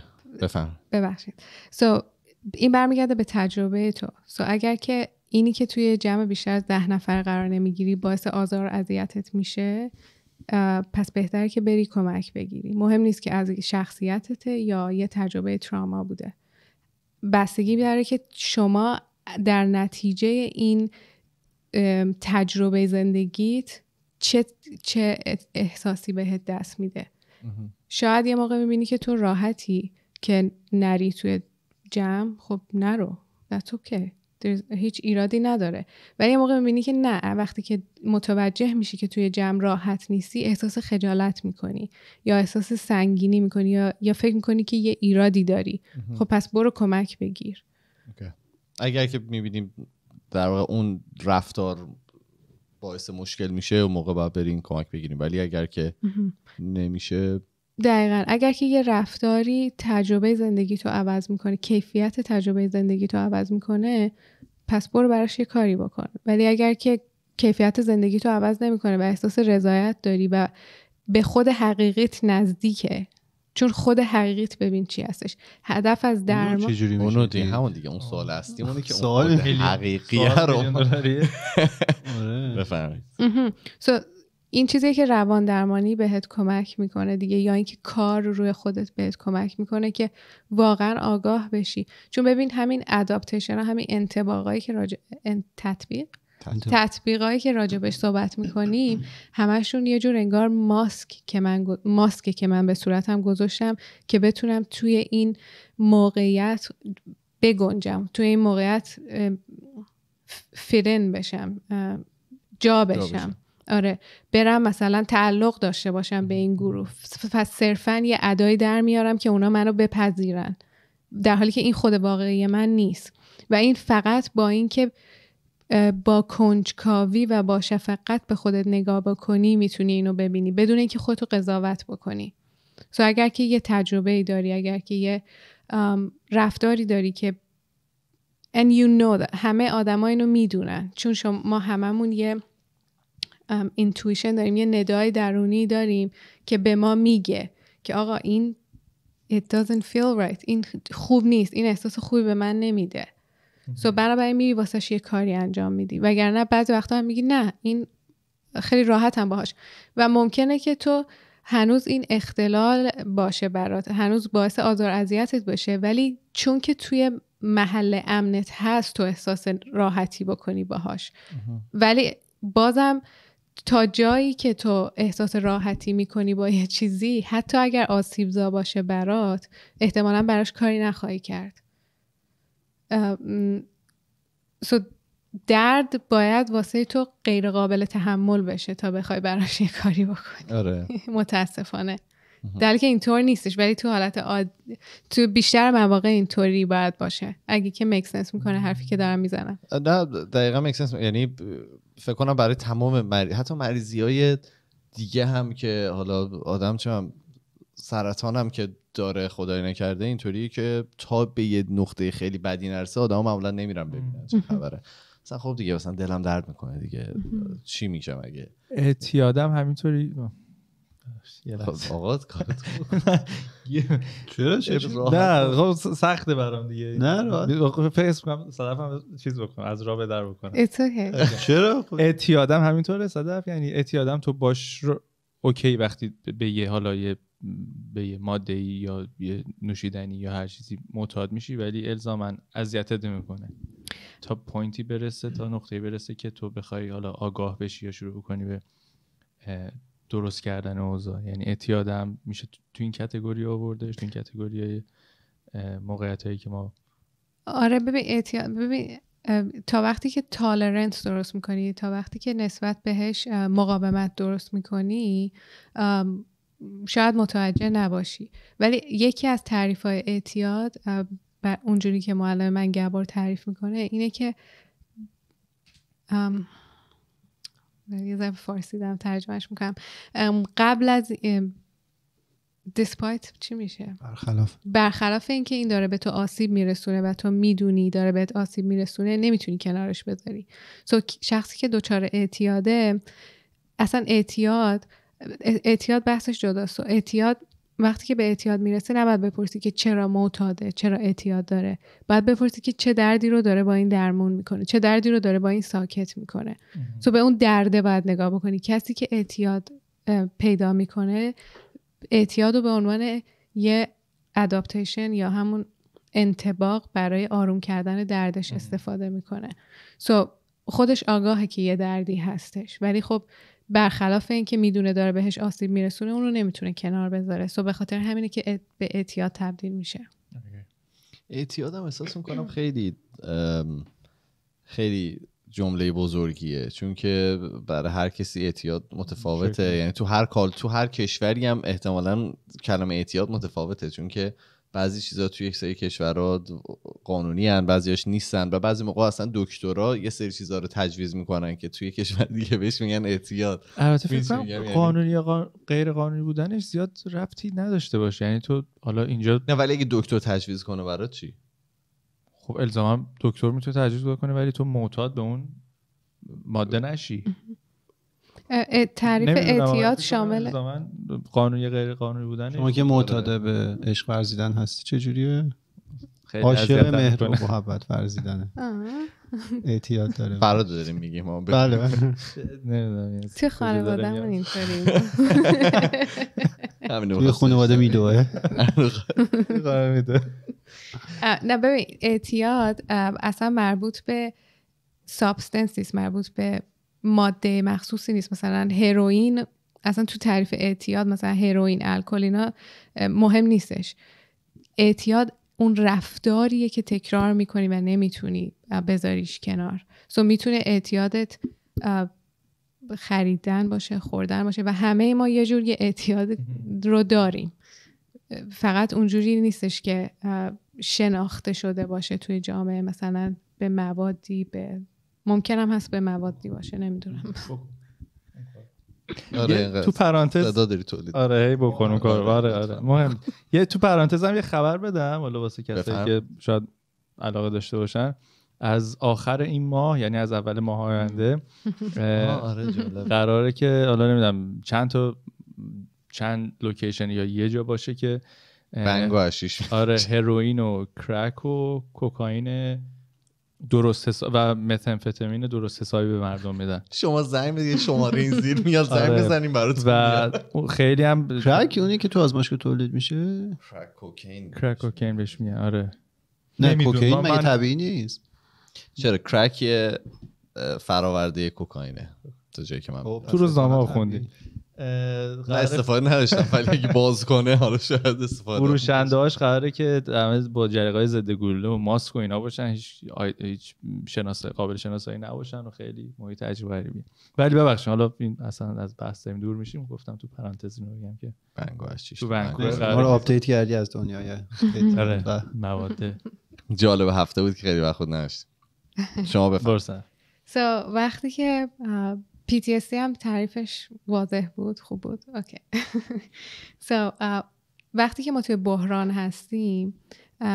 ببخشید سو so, این برمیگرده به تجربه تو سو اگر که اینی که توی جمع بیشتر از ده نفر قرار نمیگیری باعث آزار و اذیتت میشه پس بهتره که بری کمک بگیری مهم نیست که از شخصیتت یا یه تجربه تراما بوده بستگی داره که شما در نتیجه این تجربه زندگیت چه, چه احساسی بهت دست میده شاید یه موقع میبینی که تو راحتی که نری توی جمع خب نرو نه تو که هیچ ایرادی نداره ولی یه موقع میبینی که نه وقتی که متوجه میشی که توی جمع راحت نیستی احساس خجالت میکنی یا احساس سنگینی میکنی یا, یا فکر میکنی که یه ایرادی داری خب پس برو کمک بگیر اگر که میبینیم در واقع اون رفتار باعث مشکل میشه و موقع باید بریم کمک بگیریم ولی اگر که نمیشه دقیقا اگر که یه رفتاری تجربه زندگی تو عوض میکنه کیفیت تجربه زندگی تو عوض میکنه پس برو براش یه کاری بکن ولی اگر که کیفیت زندگی تو عوض نمیکنه و احساس رضایت داری و به خود حقیقت نزدیکه چون خود حقیقت ببین چی هستش هدف از درمان چجوری دیگه همون دیگه اون سوال هستی که حقیقی رو بفرمایید این چیزی که روان درمانی بهت کمک میکنه دیگه یا اینکه کار رو روی خودت بهت کمک میکنه که واقعا آگاه بشی چون ببین همین اداپتیشن همین انطباقایی که راجع تطبیق تطبیقایی که راجبش صحبت میکنیم همشون یه جور انگار ماسک که من ماسک که من به صورتم گذاشتم که بتونم توی این موقعیت بگنجم توی این موقعیت فرن بشم جا بشم آره برم مثلا تعلق داشته باشم به این گروه پس صرفا یه ادایی در میارم که اونا منو بپذیرن در حالی که این خود واقعی من نیست و این فقط با اینکه با کنجکاوی و با شفقت به خودت نگاه بکنی میتونی اینو ببینی بدون اینکه خودتو قضاوت بکنی سو اگر که یه تجربه ای داری اگر که یه رفتاری داری که and you know that همه آدما اینو میدونن چون شما ما هممون یه اینتویشن داریم یه ندای درونی داریم که به ما میگه که آقا این it doesn't feel right این خوب نیست این احساس خوبی به من نمیده سو بنابراین میری واسش یه کاری انجام میدی وگرنه بعضی وقتا هم میگی نه این خیلی راحتم باهاش و ممکنه که تو هنوز این اختلال باشه برات هنوز باعث آزار اذیتت باشه ولی چون که توی محل امنت هست تو احساس راحتی بکنی باهاش ولی بازم تا جایی که تو احساس راحتی میکنی با یه چیزی حتی اگر آسیبزا باشه برات احتمالا براش کاری نخواهی کرد سو درد باید واسه تو غیر قابل تحمل بشه تا بخوای براش یه کاری بکنی آره. متاسفانه در که اینطور نیستش ولی تو حالت تو بیشتر مواقع اینطوری باید باشه اگه که مکسنس میکنه حرفی که دارم میزنم نه دقیقا مکسنس یعنی فکر کنم برای تمام مری حتی مریضی های دیگه هم که حالا آدم چون هم سرطان هم که داره خدای نکرده اینطوری که تا به یه نقطه خیلی بدی نرسه آدم معمولا نمیرم ببینن چه خبره مثلا خب دیگه مثلا دلم درد میکنه دیگه چی میشه مگه اعتیادم همینطوری خب آقا کارت چرا نه خب سخته برام دیگه نه خب فیس میکنم صدف هم چیز بکنم از راه به در بکنم چرا خب. اعتیادم همینطوره صدف یعنی اعتیادم تو باش اوکی وقتی به یه حالا یه به یه ماده یا یه نوشیدنی یا هر چیزی معتاد میشی ولی الزاما اذیتت میکنه تا پوینتی برسه تا نقطه برسه که تو بخوای حالا آگاه بشی یا شروع کنی به درست کردن اوضاع یعنی اعتیادم میشه تو این کتگوری آوردش تو این کتگوری موقعیت هایی که ما آره ببین اعتیاد ببین تا وقتی که تالرنت درست میکنی تا وقتی که نسبت بهش مقاومت درست میکنی شاید متوجه نباشی ولی یکی از تعریف های اعتیاد اونجوری که معلم من گبار تعریف میکنه اینه که یه ضرب فارسی دارم ترجمهش میکنم قبل از دیسپایت چی میشه؟ برخلاف برخلاف اینکه این داره به تو آسیب میرسونه و تو میدونی داره بهت آسیب میرسونه نمیتونی کنارش بذاری سو شخصی که دچار اعتیاده اصلا اعتیاد اعتیاد بحثش جداست و اعتیاد وقتی که به اعتیاد میرسه نباید بپرسی که چرا معتاده چرا اعتیاد داره باید بپرسی که چه دردی رو داره با این درمون میکنه چه دردی رو داره با این ساکت میکنه تو به اون درده باید نگاه بکنی کسی که اعتیاد پیدا میکنه اعتیاد رو به عنوان یه اداپتیشن یا همون انتباق برای آروم کردن دردش استفاده میکنه سو خودش آگاهه که یه دردی هستش ولی خب برخلاف اینکه میدونه داره بهش آسیب میرسونه اونو نمیتونه کنار بذاره سو به خاطر همینه که به اعتیاد تبدیل میشه هم احساس میکنم خیلی خیلی جمله بزرگیه چون که برای هر کسی اعتیاد متفاوته یعنی تو هر کال تو هر کشوری هم احتمالا کلمه اعتیاد متفاوته چون که بعضی چیزا توی یک سری کشورها قانونی هن بعضیاش نیستن و بعضی موقع اصلا دکترا یه سری چیزا رو تجویز میکنن که توی کشور دیگه بهش میگن اعتیاد فکر یعنی؟ قانونی یا غیر قانونی بودنش زیاد ربطی نداشته باشه یعنی تو حالا اینجا نه ولی اگه دکتر تجویز کنه برات چی خب الزاما دکتر میتونه تجویز کنه ولی تو معتاد به اون ماده نشی تعریف اعتیاد شامل قانونی غیر قانونی بودن شما که معتاد به عشق ورزیدن هستی چه جوریه عاشق مهر و محبت ورزیدنه اعتیاد داره فراد داریم میگیم بله، بله. یعنی ما بله نمیدونم تو خانواده من اینطوری توی خانواده میدوه نه ببین اعتیاد اصلا مربوط به سابستنس نیست مربوط به ماده مخصوصی نیست مثلا هروئین اصلا تو تعریف اعتیاد مثلا هروئین الکل اینا مهم نیستش اعتیاد اون رفتاریه که تکرار میکنی و نمیتونی بذاریش کنار سو میتونه اعتیادت خریدن باشه خوردن باشه و همه ما یه جور یه اعتیاد رو داریم فقط اونجوری نیستش که شناخته شده باشه توی جامعه مثلا به موادی به ممکنم هست به موادی باشه نمیدونم آره تو پرانتز داری تولید آره هی بکن کار آره آره, آره. مهم یه تو هم یه خبر بدم حالا واسه کسایی که شاید علاقه داشته باشن از آخر این ماه یعنی از اول ماه آینده آره، قراره که حالا نمیدونم چند تا چند لوکیشن یا یه جا باشه که بنگ آره هروئین و کرک و کوکائین درست حساب و متنفتمین درست حسابی به مردم میدن شما زنگ بزنید شماره این زیر میاد زنگ آره. بزنیم براتون و خیلی هم کرک اونی که تو از آزمایشگاه تولید میشه کرک کوکین کرک کوکین بهش میگن آره نه کوکین مگه طبیعی نیست چرا کرک فراورده کوکائینه تو جایی که من خب، تو رو روزنامه خوندی نه استفاده نداشتم ولی اگه باز کنه حالا شاید استفاده فروشنده هاش قراره که با جرقه های ضد گلوله و ماسک و اینا باشن هیچ هیچ شناسه قابل شناسایی نباشن و خیلی محیط عجیب غریبی ولی ببخشید حالا این اصلا از بحث داریم دور میشیم گفتم تو پرانتز اینو بگم که چیش؟ تو ونکوور ما رو آپدیت کردی از دنیای آره، مواد جالب هفته بود که خیلی وقت خود نداشتیم شما سو وقتی که PTSD هم تعریفش واضح بود خوب بود okay. so, uh, وقتی که ما توی بحران هستیم um,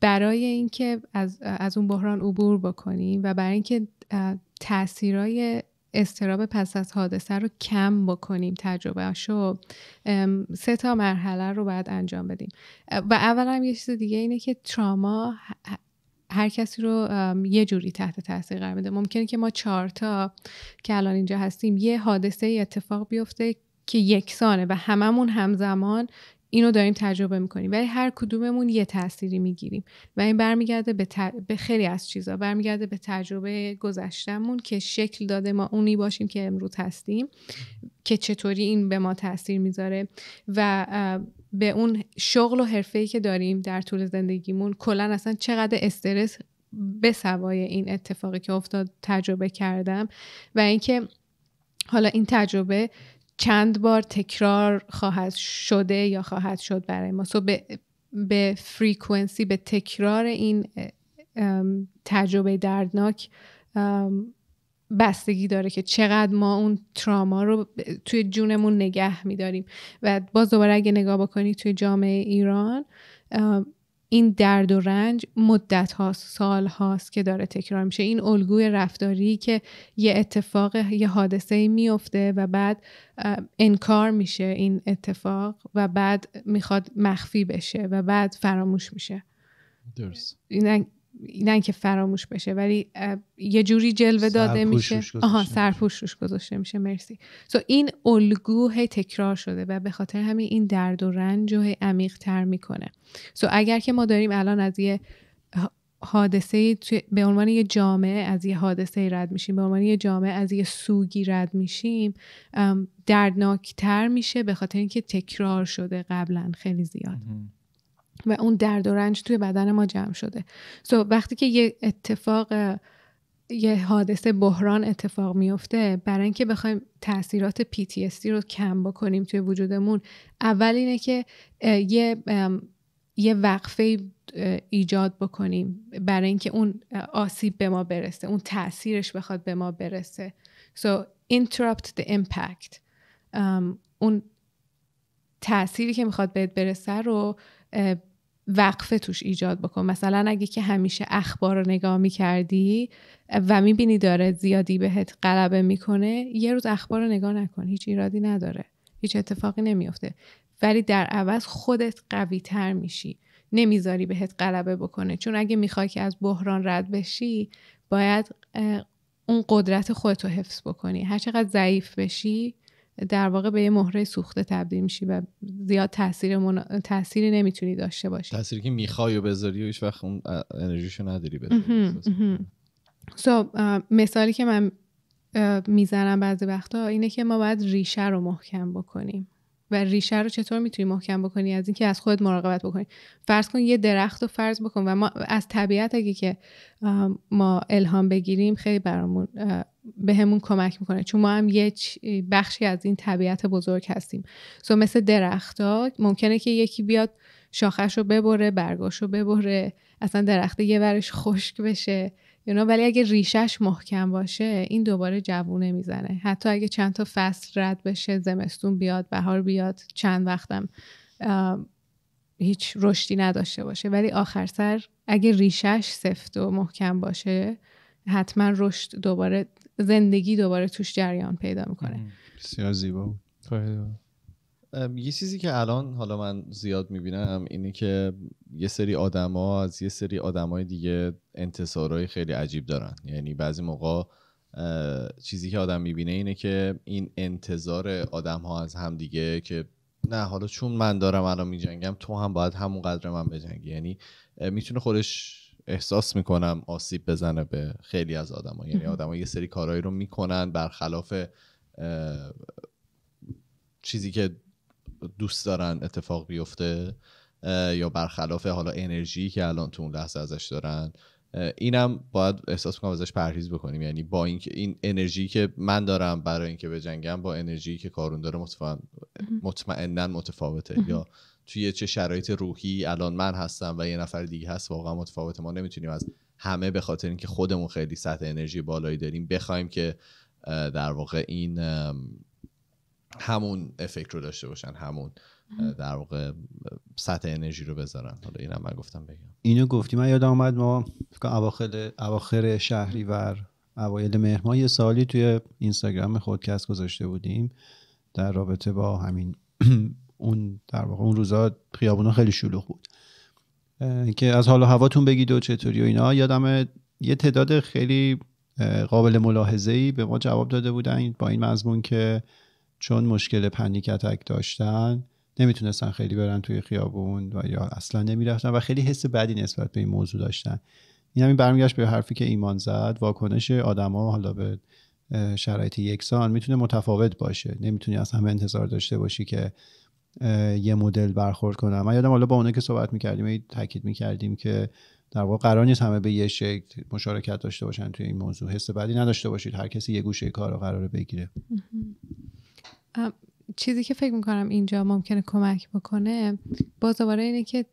برای اینکه از, از اون بحران عبور بکنیم و برای اینکه uh, تاثیرهای استراب پس از حادثه رو کم بکنیم تجربه شو um, سه تا مرحله رو باید انجام بدیم uh, و اولا یه چیز دیگه اینه که تراما هر کسی رو یه جوری تحت تاثیر قرار میده ممکنه که ما چهارتا که الان اینجا هستیم یه حادثه ای اتفاق بیفته که یکسانه و هممون همزمان اینو داریم تجربه میکنیم ولی هر کدوممون یه تأثیری میگیریم و این برمیگرده به, خیلی از چیزا برمیگرده به تجربه گذشتهمون که شکل داده ما اونی باشیم که امروز هستیم که چطوری این به ما تاثیر میذاره و به اون شغل و ای که داریم در طول زندگیمون کلا اصلا چقدر استرس به سوای این اتفاقی که افتاد تجربه کردم و اینکه حالا این تجربه چند بار تکرار خواهد شده یا خواهد شد برای ما سو به, به فریکونسی به تکرار این تجربه دردناک بستگی داره که چقدر ما اون تراما رو توی جونمون نگه میداریم و باز دوباره اگه نگاه بکنی توی جامعه ایران این درد و رنج مدت هاست سال هاست که داره تکرار میشه این الگوی رفتاری که یه اتفاق یه حادثه میفته و بعد انکار میشه این اتفاق و بعد میخواد مخفی بشه و بعد فراموش میشه درست نه که فراموش بشه ولی یه جوری جلوه داده میشه آها سرپوش روش گذاشته میشه مرسی سو این الگو هی تکرار شده و به خاطر همین این درد و رنج و هی عمیق تر میکنه سو اگر که ما داریم الان از یه حادثه به عنوان یه جامعه از یه حادثه رد میشیم به عنوان یه جامعه از یه سوگی رد میشیم دردناکتر میشه به خاطر اینکه تکرار شده قبلا خیلی زیاد و اون درد و رنج توی بدن ما جمع شده سو وقتی که یه اتفاق یه حادثه بحران اتفاق میفته برای اینکه بخوایم تاثیرات PTSD رو کم بکنیم توی وجودمون اول اینه که یه یه وقفه ایجاد بکنیم برای اینکه اون آسیب به ما برسه اون تاثیرش بخواد به ما برسه سو interrupt the impact اون تأثیری که میخواد بهت برسه رو وقفه توش ایجاد بکن مثلا اگه که همیشه اخبار رو نگاه میکردی و میبینی داره زیادی بهت غلبه میکنه یه روز اخبار رو نگاه نکن هیچ ایرادی نداره هیچ اتفاقی نمیافته ولی در عوض خودت قوی تر میشی نمیذاری بهت غلبه بکنه چون اگه میخوای که از بحران رد بشی باید اون قدرت خودتو حفظ بکنی هرچقدر ضعیف بشی در واقع به یه مهره سوخته تبدیل میشی و زیاد تاثیر تأثیری نمیتونی داشته باشی تأثیری که میخوای و بذاری و هیچ وقت اون انرژیشو نداری بذاری سو so, مثالی که من میزنم بعضی وقتا اینه که ما باید ریشه رو محکم بکنیم و ریشه رو چطور میتونی محکم بکنی از اینکه از خودت مراقبت بکنی فرض کن یه درخت رو فرض بکن و ما از طبیعت اگه که ما الهام بگیریم خیلی برامون به همون کمک میکنه چون ما هم یه بخشی از این طبیعت بزرگ هستیم سو مثل درخت ها ممکنه که یکی بیاد شاخش رو ببره برگاش رو ببره اصلا درخت یه برش خشک بشه یونا ولی اگه ریشش محکم باشه این دوباره جوونه میزنه حتی اگه چند تا فصل رد بشه زمستون بیاد بهار بیاد چند وقتم هیچ رشدی نداشته باشه ولی آخر سر اگه ریشش سفت و محکم باشه حتما رشد دوباره زندگی دوباره توش جریان پیدا میکنه بسیار زیبا بود یه چیزی که الان حالا من زیاد میبینم اینه که یه سری آدما از یه سری آدمای دیگه انتصارهای خیلی عجیب دارن یعنی بعضی موقع چیزی که آدم میبینه اینه که این انتظار آدم ها از هم دیگه که نه حالا چون من دارم الان میجنگم تو هم باید همون قدر من بجنگی یعنی میتونه خودش احساس میکنم آسیب بزنه به خیلی از ها یعنی ها یه سری کارهایی رو میکنن برخلاف چیزی که دوست دارن اتفاق بیفته یا برخلاف حالا انرژی که الان تو اون لحظه ازش دارن اینم باید احساس میکنم ازش پرهیز بکنیم یعنی با این این انرژی که من دارم برای اینکه بجنگم با انرژی که کارون داره مطمئنا متفاوته یا توی چه شرایط روحی الان من هستم و یه نفر دیگه هست واقعا متفاوت ما نمیتونیم از همه به خاطر اینکه خودمون خیلی سطح انرژی بالایی داریم بخوایم که در واقع این همون افکت رو داشته باشن همون در واقع سطح انرژی رو بذارن حالا اینم من گفتم بگم اینو گفتیم من یادم آمد ما اواخر اواخر شهری اوایل مهر یه سالی توی اینستاگرام خودکست گذاشته بودیم در رابطه با همین اون در واقع اون روزا خیابونا خیلی شلوغ بود که از حال و هواتون بگید و چطوری و اینا یادم یه تعداد خیلی قابل ملاحظه به ما جواب داده بودن با این مضمون که چون مشکل پنیک اتک داشتن نمیتونستن خیلی برن توی خیابون و یا اصلا نمیرفتن و خیلی حس بدی نسبت به این موضوع داشتن این همین برمیگشت به حرفی که ایمان زد واکنش آدما حالا به شرایط یکسان میتونه متفاوت باشه نمیتونی از همه انتظار داشته باشی که یه مدل برخورد کنم من یادم حالا با اونایی که صحبت میکردیم تاکید میکردیم که در واقع قرار نیست همه به یه شکل مشارکت داشته باشن توی این موضوع حس بدی نداشته باشید هر کسی یه گوشه کار رو قراره بگیره چیزی که فکر میکنم اینجا ممکنه کمک بکنه باز دوباره اینه که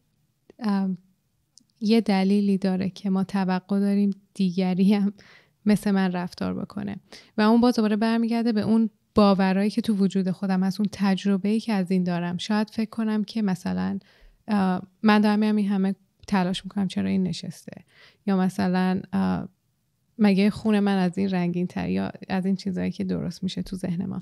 یه دلیلی داره که ما توقع داریم دیگری هم مثل من رفتار بکنه و اون باز دوباره برمیگرده به اون باورایی که تو وجود خودم از اون تجربه ای که از این دارم شاید فکر کنم که مثلا من دارم این همه تلاش میکنم چرا این نشسته یا مثلا مگه خون من از این رنگین تر یا از این چیزهایی که درست میشه تو ذهن ما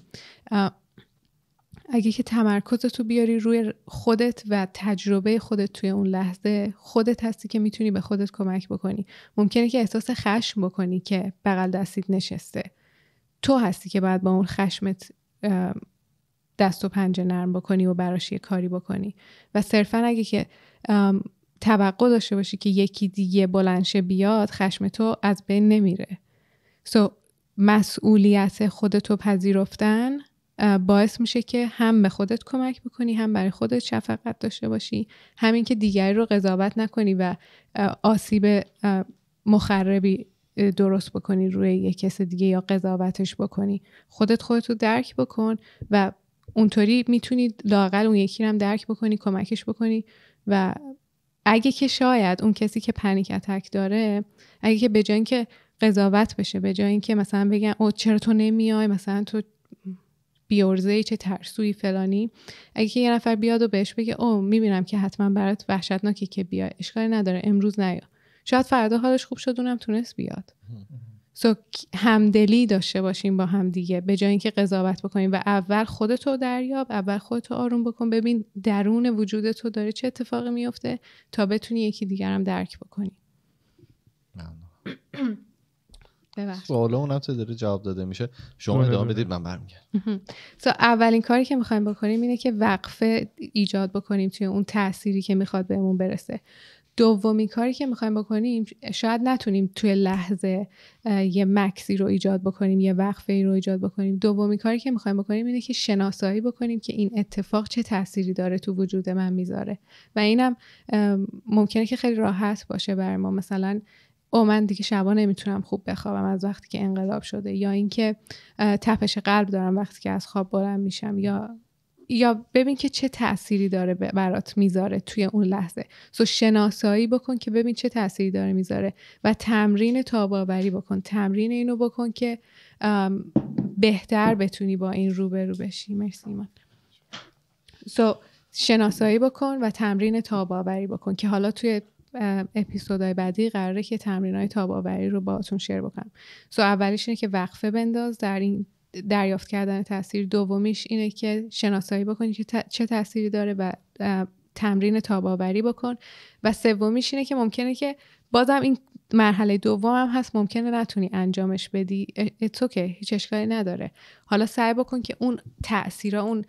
اگه که تمرکز تو بیاری روی خودت و تجربه خودت توی اون لحظه خودت هستی که میتونی به خودت کمک بکنی ممکنه که احساس خشم بکنی که بغل دستید نشسته تو هستی که باید با اون خشمت دست و پنجه نرم بکنی و براش یه کاری بکنی و صرفا اگه که توقع داشته باشی که یکی دیگه بلنشه بیاد خشم تو از بین نمیره سو so, مسئولیت خودتو پذیرفتن باعث میشه که هم به خودت کمک بکنی هم برای خودت شفقت داشته باشی همین که دیگری رو قضاوت نکنی و آسیب مخربی درست بکنی روی یه کس دیگه یا قضاوتش بکنی خودت خودت رو درک بکن و اونطوری میتونی لاقل اون یکی رو هم درک بکنی کمکش بکنی و اگه که شاید اون کسی که پنیک اتک داره اگه که به جای اینکه قضاوت بشه به جای اینکه مثلا بگن او چرا تو نمیای مثلا تو بیارزه چه ترسوی فلانی اگه که یه نفر بیاد و بهش بگه او میبینم که حتما برات وحشتناکی که بیا اشکال نداره امروز نیا شاید فردا حالش خوب شد اونم تونست بیاد سو همدلی داشته باشیم با هم دیگه به جای اینکه قضاوت بکنیم و اول خودتو دریاب اول خودتو آروم بکن ببین درون وجود تو داره چه اتفاقی میفته تا بتونی یکی دیگرم درک بکنی سوال اونم تو داره جواب داده میشه شما آره، ادامه آره. بدید من برمیگردم تو اولین کاری که میخوایم بکنیم اینه که وقفه ایجاد بکنیم توی اون تأثیری که میخواد بهمون برسه دومین کاری که میخوایم بکنیم شاید نتونیم توی لحظه یه مکسی رو ایجاد بکنیم یه وقفه ای رو ایجاد بکنیم دومین کاری که میخوایم بکنیم اینه که شناسایی بکنیم که این اتفاق چه تأثیری داره تو وجود من میذاره و اینم ممکنه که خیلی راحت باشه بر ما مثلا او من دیگه شبا نمیتونم خوب بخوابم از وقتی که انقلاب شده یا اینکه تپش قلب دارم وقتی که از خواب بلند میشم یا یا ببین که چه تأثیری داره برات میذاره توی اون لحظه سو شناسایی بکن که ببین چه تأثیری داره میذاره و تمرین تاباوری بکن تمرین اینو بکن که بهتر بتونی با این روبرو بشی مرسی من سو شناسایی بکن و تمرین تاباوری بکن که حالا توی اپیزودهای بعدی قراره که تمرین های تاباوری رو باهاتون شیر بکنم سو اولیش اینه که وقفه بنداز در این دریافت کردن تاثیر دومیش اینه که شناسایی بکنی که چه تاثیری داره و تمرین تاباوری بکن و سومیش اینه که ممکنه که بازم این مرحله دوم هم هست ممکنه نتونی انجامش بدی اتوکه هیچ اشکالی نداره حالا سعی بکن که اون تاثیر اون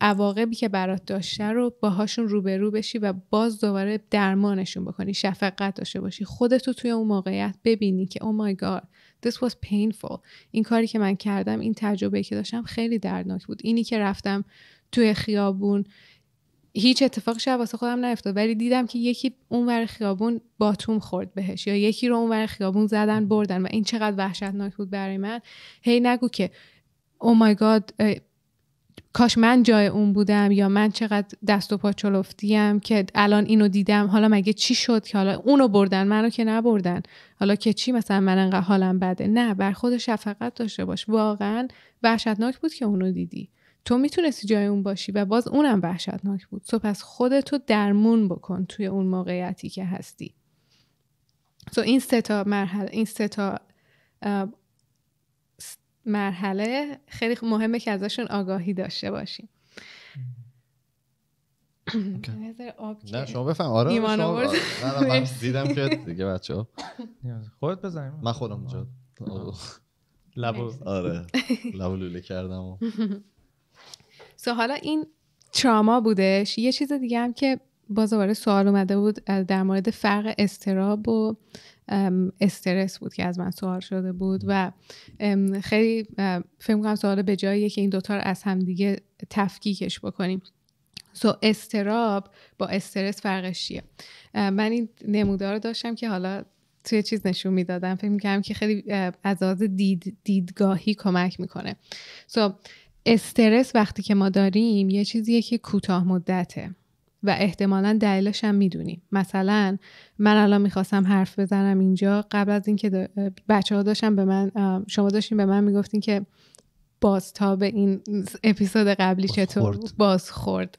عواقبی که برات داشته رو باهاشون روبرو بشی و باز دوباره درمانشون بکنی شفقت داشته باشی خودتو توی اون موقعیت ببینی که او مای گاد this was painful این کاری که من کردم این تجربه که داشتم خیلی دردناک بود اینی که رفتم توی خیابون هیچ اتفاق واسه خودم نیفتاد ولی دیدم که یکی اونور خیابون باتوم خورد بهش یا یکی رو اونور خیابون زدن بردن و این چقدر وحشتناک بود برای من هی نگو که او مای گاد کاش من جای اون بودم یا من چقدر دست و پا چلفتیم که الان اینو دیدم حالا مگه چی شد که حالا اونو بردن منو که نبردن حالا که چی مثلا من انقدر حالم بده نه بر خود شفقت داشته باش واقعا وحشتناک بود که اونو دیدی تو میتونستی جای اون باشی و باز اونم وحشتناک بود تو پس خودتو درمون بکن توی اون موقعیتی که هستی تو این سه تا مرحله این سه تا مرحله خیلی مهمه که ازشون آگاهی داشته باشیم نه شما بفهم آره ایمان آورد آره. من دیدم که دیگه بچه خودت بزنیم من خودم اونجا لبو آره لبو لوله کردم سو حالا این تراما بودش یه چیز دیگه هم که باز سوال اومده بود در مورد فرق استراب و استرس بود که از من سوال شده بود و خیلی فکر میکنم سوال به جایی که این دوتا رو از همدیگه تفکیکش بکنیم سو so, استراب با استرس فرقش چیه من این نمودار رو داشتم که حالا توی چیز نشون میدادم فکر میکنم که خیلی از آز دید، دیدگاهی کمک میکنه سو استرس وقتی که ما داریم یه چیزیه که کوتاه مدته و احتمالا دلیلش هم میدونیم مثلا من الان میخواستم حرف بزنم اینجا قبل از اینکه بچه ها داشتن به من شما داشتین به من میگفتین که باز به این اپیزود قبلی باز چطور باز خورد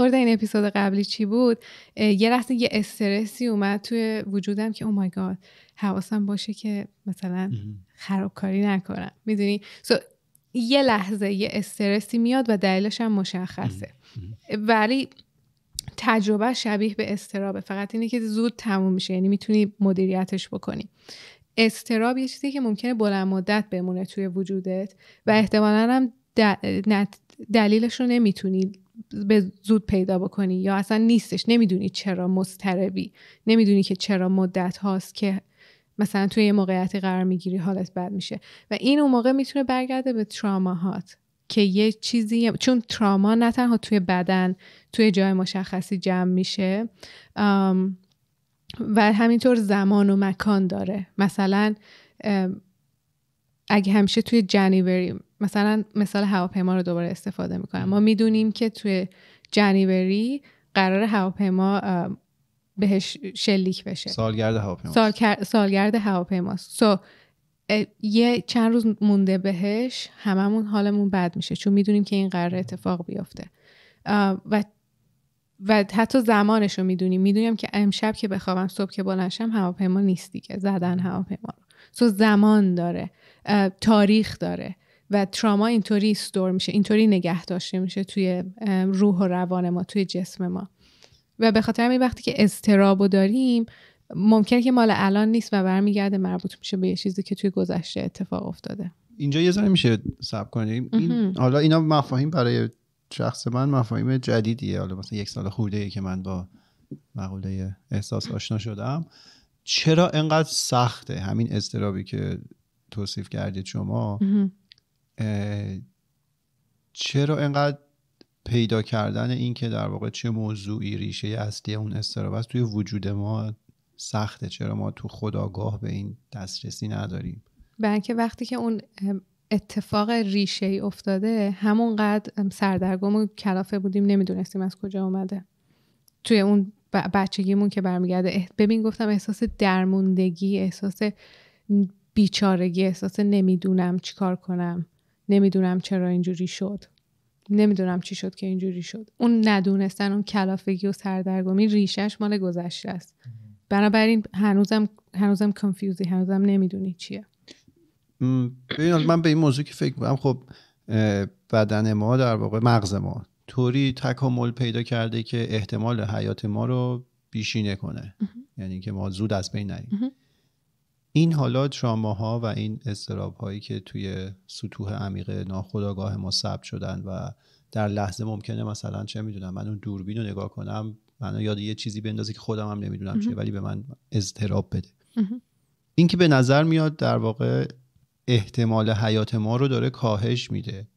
این اپیزود قبلی چی بود یه لحظه یه استرسی اومد توی وجودم که او مای گاد حواسم باشه که مثلا خرابکاری نکنم میدونی یه لحظه یه استرسی میاد و دلیلش هم مشخصه ولی تجربه شبیه به استرابه فقط اینه که زود تموم میشه یعنی میتونی مدیریتش بکنی استراب یه چیزی که ممکنه بلند مدت بمونه توی وجودت و احتمالا هم دلیلش رو نمیتونی به زود پیدا بکنی یا اصلا نیستش نمیدونی چرا مضطربی نمیدونی که چرا مدت هاست که مثلا توی یه موقعیتی قرار میگیری حالت بد میشه و این اون موقع میتونه برگرده به هات. که یه چیزی چون تراما نه تنها توی بدن توی جای مشخصی جمع میشه و همینطور زمان و مکان داره مثلا اگه همیشه توی جنیوری مثلا مثال هواپیما رو دوباره استفاده میکنم ما میدونیم که توی جنیوری قرار هواپیما بهش شلیک بشه سالگرد هواپیما سالگرد, سالگرد هواپیماست سو so, یه چند روز مونده بهش هممون حالمون بد میشه چون میدونیم که این قرار اتفاق بیفته و و حتی زمانش رو میدونیم میدونیم که امشب که بخوابم صبح که بلنشم هواپیما نیست دیگه زدن هواپیما رو سو زمان داره تاریخ داره و تراما اینطوری استور میشه اینطوری نگه داشته میشه توی روح و روان ما توی جسم ما و به خاطر همین وقتی که استرابو داریم ممکنه که مال الان نیست و برمیگرده مربوط میشه به یه چیزی که توی گذشته اتفاق افتاده اینجا یه ذره میشه سب کنیم این حالا اینا مفاهیم برای شخص من مفاهیم جدیدیه حالا مثلا یک سال خورده ای که من با مقوله احساس آشنا شدم چرا انقدر سخته همین اضطرابی که توصیف کردید شما چرا انقدر پیدا کردن این که در واقع چه موضوعی ریشه اصلی اون استراب است توی وجود ما سخته چرا ما تو خداگاه به این دسترسی نداریم بلکه وقتی که اون اتفاق ریشه ای افتاده همونقدر سردرگم و کلافه بودیم نمیدونستیم از کجا اومده توی اون بچگیمون که برمیگرده ببین گفتم احساس درموندگی احساس بیچارگی احساس نمیدونم چیکار کنم نمیدونم چرا اینجوری شد نمیدونم چی شد که اینجوری شد اون ندونستن اون کلافگی و سردرگمی ریشش مال گذشته است بنابراین هنوزم هنوزم کانفیوزی هنوزم نمیدونی چیه ببین من به این موضوع که فکر میکنم خب بدن ما در واقع مغز ما طوری تکامل پیدا کرده که احتمال حیات ما رو بیشینه کنه یعنی که ما زود از بین نریم این حالا تراماها و این استراب هایی که توی سطوح عمیق ناخودآگاه ما ثبت شدن و در لحظه ممکنه مثلا چه میدونم من اون دوربین رو نگاه کنم من یاد یه چیزی بندازه که خودم هم نمیدونم چیه ولی به من اضطراب بده این که به نظر میاد در واقع احتمال حیات ما رو داره کاهش میده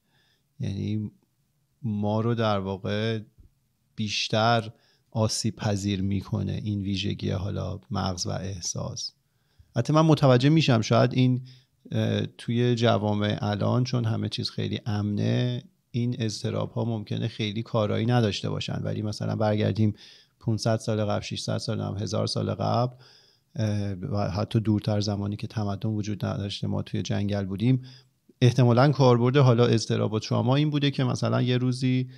یعنی ما رو در واقع بیشتر آسیب پذیر میکنه این ویژگی حالا مغز و احساس حتی من متوجه میشم شاید این توی جوامع الان چون همه چیز خیلی امنه این اضطراب ها ممکنه خیلی کارایی نداشته باشن ولی مثلا برگردیم 500 سال قبل 600 سال قبل 1000 سال قبل و حتی دورتر زمانی که تمدن وجود نداشته ما توی جنگل بودیم احتمالا کاربرد حالا اضطراب و تراما این بوده که مثلا یه روزی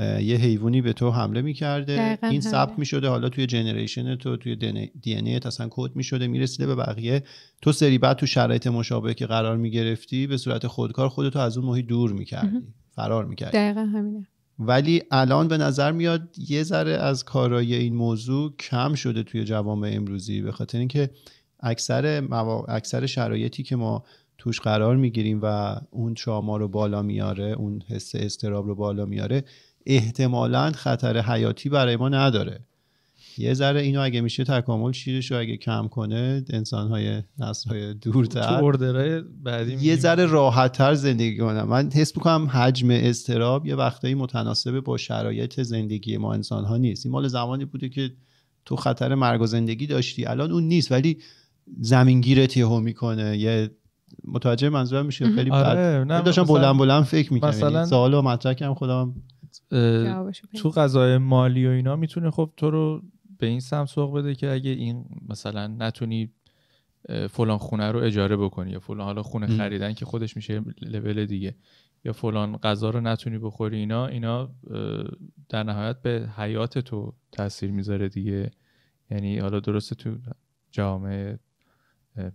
یه حیوانی به تو حمله میکرده این ثبت آره. میشده حالا توی جنریشن تو توی دی ان ای اصلا کد میرسیده به بقیه تو سری بعد تو شرایط مشابه که قرار گرفتی به صورت خودکار خودتو از اون محیط دور میکردی فرار میکردی دقیقا همینه ولی الان به نظر میاد یه ذره از کارای این موضوع کم شده توی جوامع امروزی به خاطر اینکه اکثر اکثر شرایطی که ما توش قرار میگیریم و اون تراما رو بالا میاره اون حس استراب رو بالا میاره احتمالا خطر حیاتی برای ما نداره یه ذره اینو اگه میشه تکامل شیرش رو اگه کم کنه انسان های نسل های دورتر یه ذره راحت تر زندگی کنم من حس میکنم حجم استراب یه وقتایی متناسب با شرایط زندگی ما انسان ها نیست این مال زمانی بوده که تو خطر مرگ و زندگی داشتی الان اون نیست ولی زمینگیرت یهو میکنه یه متوجه منظورم میشه خیلی آره، بد داشتم بلند بلند فکر میکنم مثلا... سوالو مطرح کردم خودم تو غذای مالی و اینا میتونه خب تو رو به این سمت سوق بده که اگه این مثلا نتونی فلان خونه رو اجاره بکنی یا فلان حالا خونه خریدن که خودش میشه لول دیگه یا فلان غذا رو نتونی بخوری اینا اینا در نهایت به حیات تو تاثیر میذاره دیگه یعنی حالا درسته تو جامعه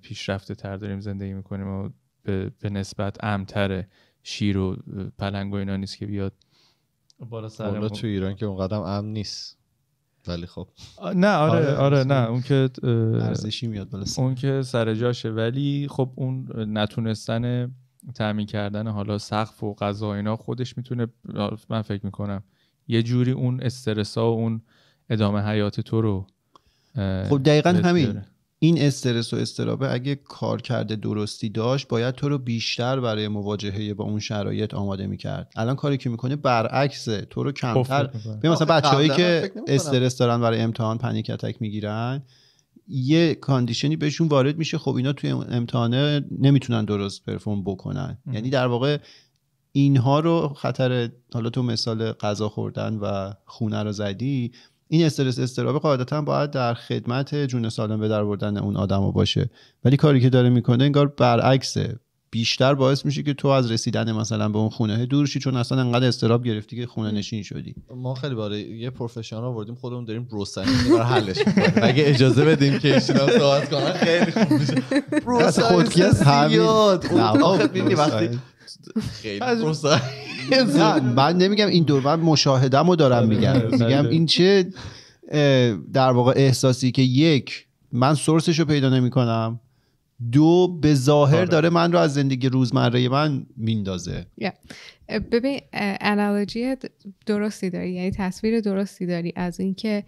پیشرفته تر داریم زندگی میکنیم و به, نسبت امتر شیر و پلنگ و اینا نیست که بیاد بالا تو ایران که اونقدر امن نیست ولی خب نه آره آره, آره، نه اون که ارزشی میاد بالا اون که سر جاشه ولی خب اون نتونستن تامین کردن حالا سقف و غذا اینا خودش میتونه من فکر میکنم یه جوری اون استرسا و اون ادامه حیات تو رو خب دقیقا همین این استرس و استرابه اگه کرده درستی داشت باید تو رو بیشتر برای مواجهه با اون شرایط آماده میکرد الان کاری که میکنه برعکس تو رو خب، کمتر به خب، خب. مثلا هایی که استرس دارن برای امتحان پنیک اتک میگیرن یه کاندیشنی بهشون وارد میشه خب اینا توی امتحانه نمیتونن درست پرفورم بکنن یعنی در واقع اینها رو خطر حالا تو مثال غذا خوردن و خونه رو زدی این استرس استرابه قاعدتا باید در خدمت جون سالم به در بردن اون آدما باشه ولی کاری که داره میکنه انگار برعکسه بیشتر باعث میشه که تو از رسیدن مثلا به اون خونه دور شی چون اصلا انقدر استراب گرفتی که خونه نشین شدی ما خیلی باره یه پروفشنال آوردیم خودمون داریم روسنی برای حلش اگه اجازه بدیم که ایشون صحبت کنن خیلی خوب میشه خودکیس همین وقتی خیلی نه من نمیگم این دور من مشاهدم رو دارم آره، میگم آره، میگم آره. این چه در واقع احساسی که یک من سورسش رو پیدا نمیکنم دو به ظاهر آره. داره من رو از زندگی روزمره من میندازه ببین انالوجی درستی داری یعنی تصویر درستی داری از اینکه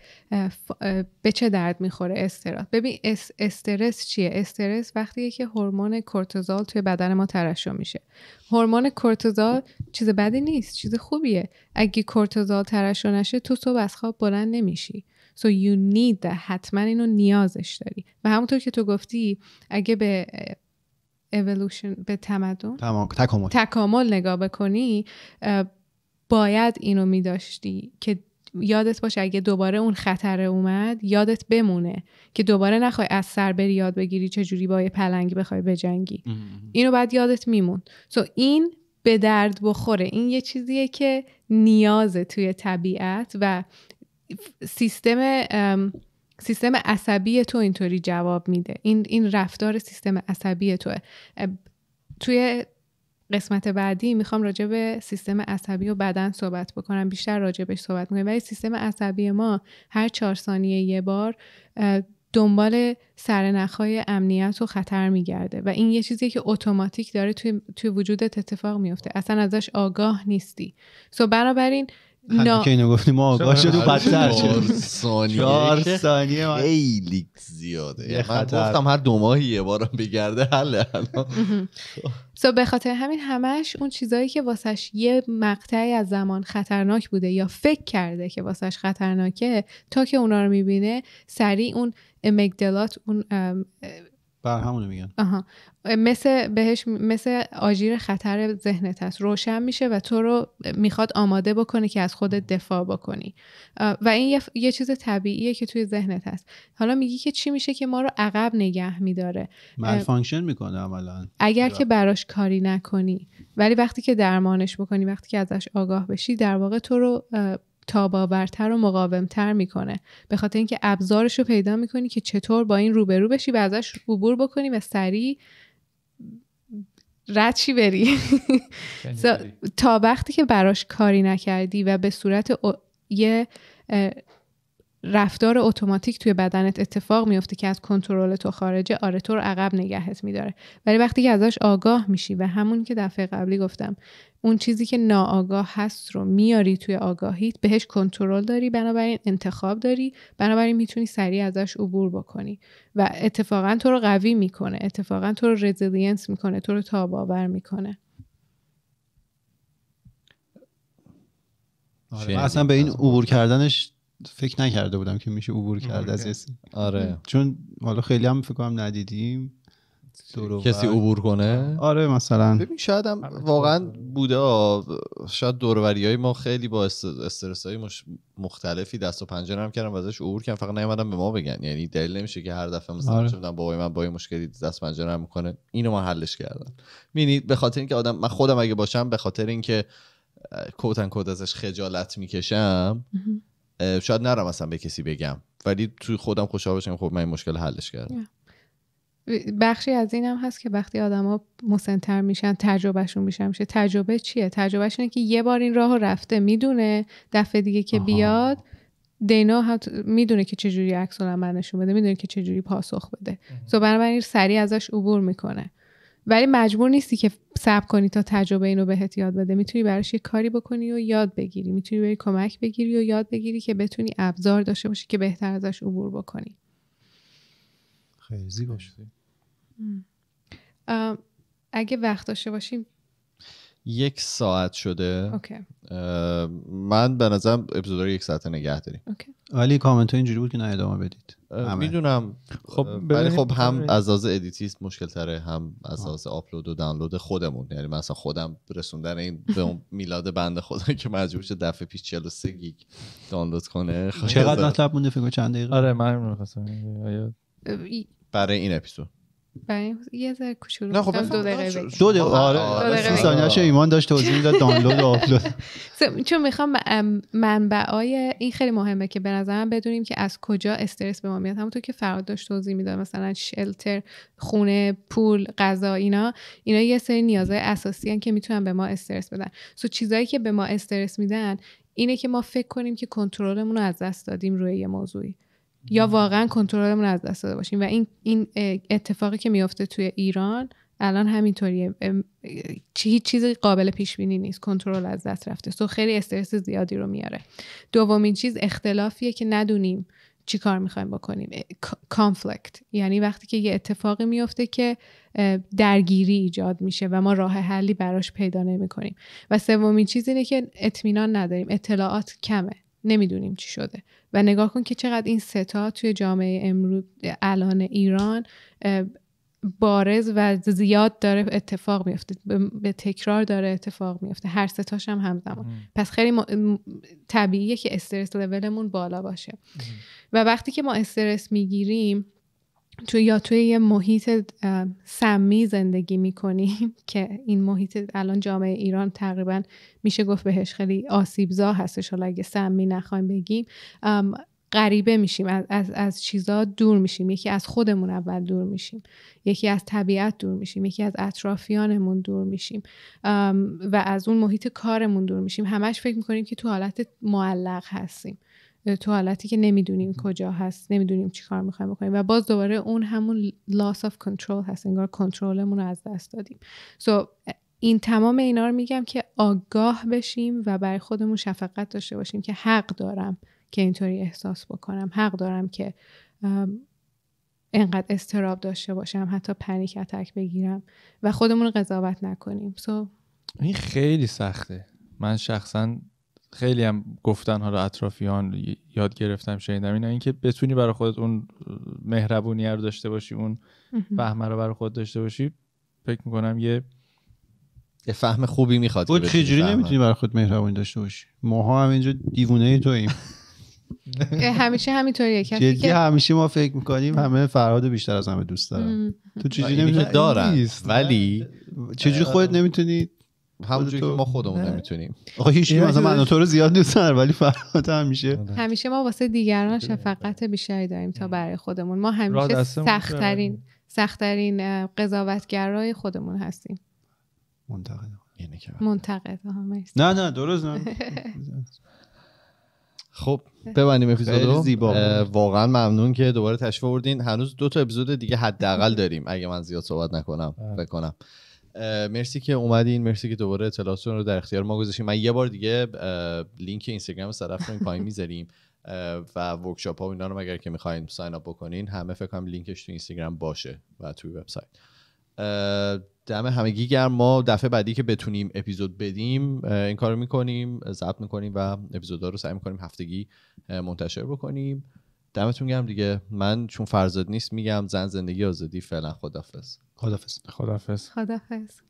به چه درد میخوره استرس ببین استرس چیه استرس وقتیه که هورمون کورتیزول توی بدن ما ترشح میشه هورمون کورتیزول چیز بدی نیست چیز خوبیه اگه کورتیزول ترشح نشه تو صبح از خواب بلند نمیشی So you need حتما اینو نیازش داری و همونطور که تو گفتی اگه به evolution به تمدن تکامل تکامل نگاه بکنی باید اینو میداشتی که یادت باشه اگه دوباره اون خطر اومد یادت بمونه که دوباره نخوای از سر بری یاد بگیری چجوری با یه پلنگ بخوای بجنگی اینو بعد یادت میمون سو این به درد بخوره این یه چیزیه که نیازه توی طبیعت و سیستم سیستم عصبی تو اینطوری جواب میده این این رفتار سیستم عصبی تو. توی قسمت بعدی میخوام راجع به سیستم عصبی و بدن صحبت بکنم بیشتر راجع بهش صحبت میکنم ولی سیستم عصبی ما هر چهار ثانیه یه بار دنبال سرنخهای امنیت و خطر میگرده و این یه چیزی که اتوماتیک داره توی, توی وجودت اتفاق میفته اصلا ازش آگاه نیستی سو so بنابراین خب، همین که اینو گفتیم ما آگاه بدتر شد چهار ثانیه خیلی زیاده من گفتم هر دو ماهی یه بارم بگرده حله سو به خاطر همین همش اون چیزایی که واسش یه مقطعی از زمان خطرناک بوده یا فکر کرده که واسش خطرناکه تا که اونا رو میبینه سریع اون امگدلات اون بر همونه میگن آها مثل بهش مثل آژیر خطر ذهنت هست روشن میشه و تو رو میخواد آماده بکنه که از خودت دفاع بکنی و این یه, چیز طبیعیه که توی ذهنت هست حالا میگی که چی میشه که ما رو عقب نگه میداره مال میکنه اولا اگر که براش کاری نکنی ولی وقتی که درمانش بکنی وقتی که ازش آگاه بشی در واقع تو رو تاباورتر و مقاومتر میکنه به خاطر اینکه ابزارش رو پیدا میکنی که چطور با این روبرو بشی و ازش عبور بکنی و سریع رچی یعنی بری تا وقتی که براش کاری نکردی و به صورت یه رفتار اتوماتیک توی بدنت اتفاق میفته که از کنترل تو خارجه آره تو رو عقب نگهت میداره ولی وقتی که ازش آگاه میشی و همون که دفعه قبلی گفتم اون چیزی که ناآگاه هست رو میاری توی آگاهیت بهش کنترل داری بنابراین انتخاب داری بنابراین میتونی سریع ازش عبور بکنی و اتفاقا تو رو قوی میکنه اتفاقا تو رو رزیلینس میکنه تو رو آور میکنه آره اصلا به این عبور کردنش فکر نکرده بودم که میشه عبور کرد از اسم آره چون حالا خیلی هم فکر کنم ندیدیم کسی عبور کنه آره مثلا ببین شاید هم واقعا بوده شاید دوروری های ما خیلی با استرس های مختلفی دست و پنجه هم کردم و ازش عبور کردن فقط نیومدم به ما بگن یعنی دلیل نمیشه که هر دفعه مثلا آره. بابای من با این مشکلی دست پنجه نرم میکنه اینو ما حلش کردم مینید به خاطر اینکه آدم من خودم اگه باشم به خاطر اینکه کوتن کد ازش خجالت میکشم شاید نرم اصلا به کسی بگم ولی توی خودم خوشحال باشم خب من این مشکل حلش کردم بخشی از اینم هست که وقتی آدما مسنتر میشن تجربهشون میشن میشه تجربه چیه تجربهش اینه که یه بار این راهو رفته میدونه دفعه دیگه که بیاد دینا میدونه که چجوری عکس العمل نشون بده میدونه که چجوری پاسخ بده سو بنابراین سریع ازش عبور میکنه ولی مجبور نیستی که صبر کنی تا تجربه اینو بهت یاد بده میتونی براش یه کاری بکنی و یاد بگیری میتونی بری کمک بگیری و یاد بگیری که بتونی ابزار داشته باشی که بهتر ازش عبور بکنی خیلی زیبا شده اگه وقت داشته باشیم یک ساعت شده من به نظرم اپیزود رو یک ساعت نگه داریم علی کامنت کامنت اینجوری بود که نه ادامه بدید میدونم خب ولی خب هم از لحاظ ادیتیس مشکل تره هم از از آپلود و دانلود خودمون یعنی مثلا خودم رسوندن این به اون میلاد بند خدا که مجبور شد دفعه پیش 43 گیگ دانلود کنه چقدر مطلب مونده فکر چند دقیقه آره من برای این اپیزود برای یه ذره خب، دو دقیقه دو دقیقه آره, آره، ایمان داشت توضیح میداد دانلود و آپلود چون میخوام منبعای این خیلی مهمه که به نظرم بدونیم که از کجا استرس به ما میاد همونطور که فراد داشت توضیح میداد مثلا شلتر خونه پول غذا اینا اینا یه سری نیازهای اساسی هن که میتونن به ما استرس بدن سو چیزایی که به ما استرس میدن اینه که ما فکر کنیم که کنترلمون رو از دست دادیم روی یه موضوعی یا واقعا کنترلمون از دست داده باشیم و این این اتفاقی که میافته توی ایران الان همینطوریه هیچ چیزی قابل پیش بینی نیست کنترل از دست رفته سو خیلی استرس زیادی رو میاره دومین چیز اختلافیه که ندونیم چی کار میخوایم بکنیم کانفلیکت یعنی وقتی که یه اتفاقی میفته که درگیری ایجاد میشه و ما راه حلی براش پیدا نمیکنیم و سومین چیز اینه که اطمینان نداریم اطلاعات کمه نمیدونیم چی شده و نگاه کن که چقدر این ستا توی جامعه امروز الان ایران بارز و زیاد داره اتفاق میفته به تکرار داره اتفاق میفته هر ستاش هم همزمان پس خیلی طبیعیه که استرس لولمون بالا باشه و وقتی که ما استرس میگیریم تو یا توی یه محیط سمی زندگی میکنی که این محیط الان جامعه ایران تقریبا میشه گفت بهش خیلی آسیبزا هستش حالا اگه سمی نخوایم بگیم غریبه میشیم از, از, از چیزا دور میشیم یکی از خودمون اول دور میشیم یکی از طبیعت دور میشیم یکی از اطرافیانمون دور میشیم و از اون محیط کارمون دور میشیم همش فکر میکنیم که تو حالت معلق هستیم تو حالتی که نمیدونیم کجا هست نمیدونیم چی کار میخوایم بکنیم و باز دوباره اون همون loss of control هست انگار کنترلمون رو از دست دادیم سو این تمام اینا رو میگم که آگاه بشیم و برای خودمون شفقت داشته باشیم که حق دارم که اینطوری احساس بکنم حق دارم که انقدر استراب داشته باشم حتی پنیک اتک بگیرم و خودمون رو قضاوت نکنیم این خیلی سخته من شخصا خیلی هم گفتن حالا اطرافیان یاد گرفتم شنیدم اینا اینکه بتونی برای خودت اون مهربونی رو داشته باشی اون فهمه رو برای خودت داشته باشی فکر میکنم یه یه فهم خوبی میخواد بود جوری نمیتونی برای خود مهربونی داشته باشی ماها هم اینجا دیوونه ای توییم همیشه همینطوریه که. همیشه ما فکر میکنیم همه فرهاد بیشتر از همه دوست دارن تو چجوری نمیتونی دارن ولی چجوری خودت نمیتونی همونجوری که ما خودمون نمیتونیم آقا هیچ از من تو رو زیاد دوست نداره ولی فرهاد همیشه آره. همیشه ما واسه دیگران شفقت بیشتری داریم تا برای خودمون ما همیشه سختترین سختترین قضاوتگرای خودمون هستیم یعنی منتقد منتقد نه نه درست نه خب ببندیم اپیزودو زیبا واقعا ممنون که دوباره تشریف آوردین هنوز دو تا اپیزود دیگه حداقل داریم اگه من زیاد صحبت نکنم بکنم مرسی که اومدین مرسی که دوباره اطلاعاتتون رو در اختیار ما گذاشتیم من یه بار دیگه لینک اینستاگرام صرف رو این پایین میذاریم و ورکشاپ ها و اینا رو اگر که میخواین ساین اپ بکنین همه فکر کنم لینکش تو اینستاگرام باشه و توی وبسایت دم همگی گرم ما دفعه بعدی که بتونیم اپیزود بدیم این کارو میکنیم ضبط میکنیم و اپیزودها رو سعی میکنیم هفتگی منتشر بکنیم دمتون گرم دیگه من چون فرزاد نیست میگم زن زندگی آزادی فعلا خدافظ خدافز خدافز خدافز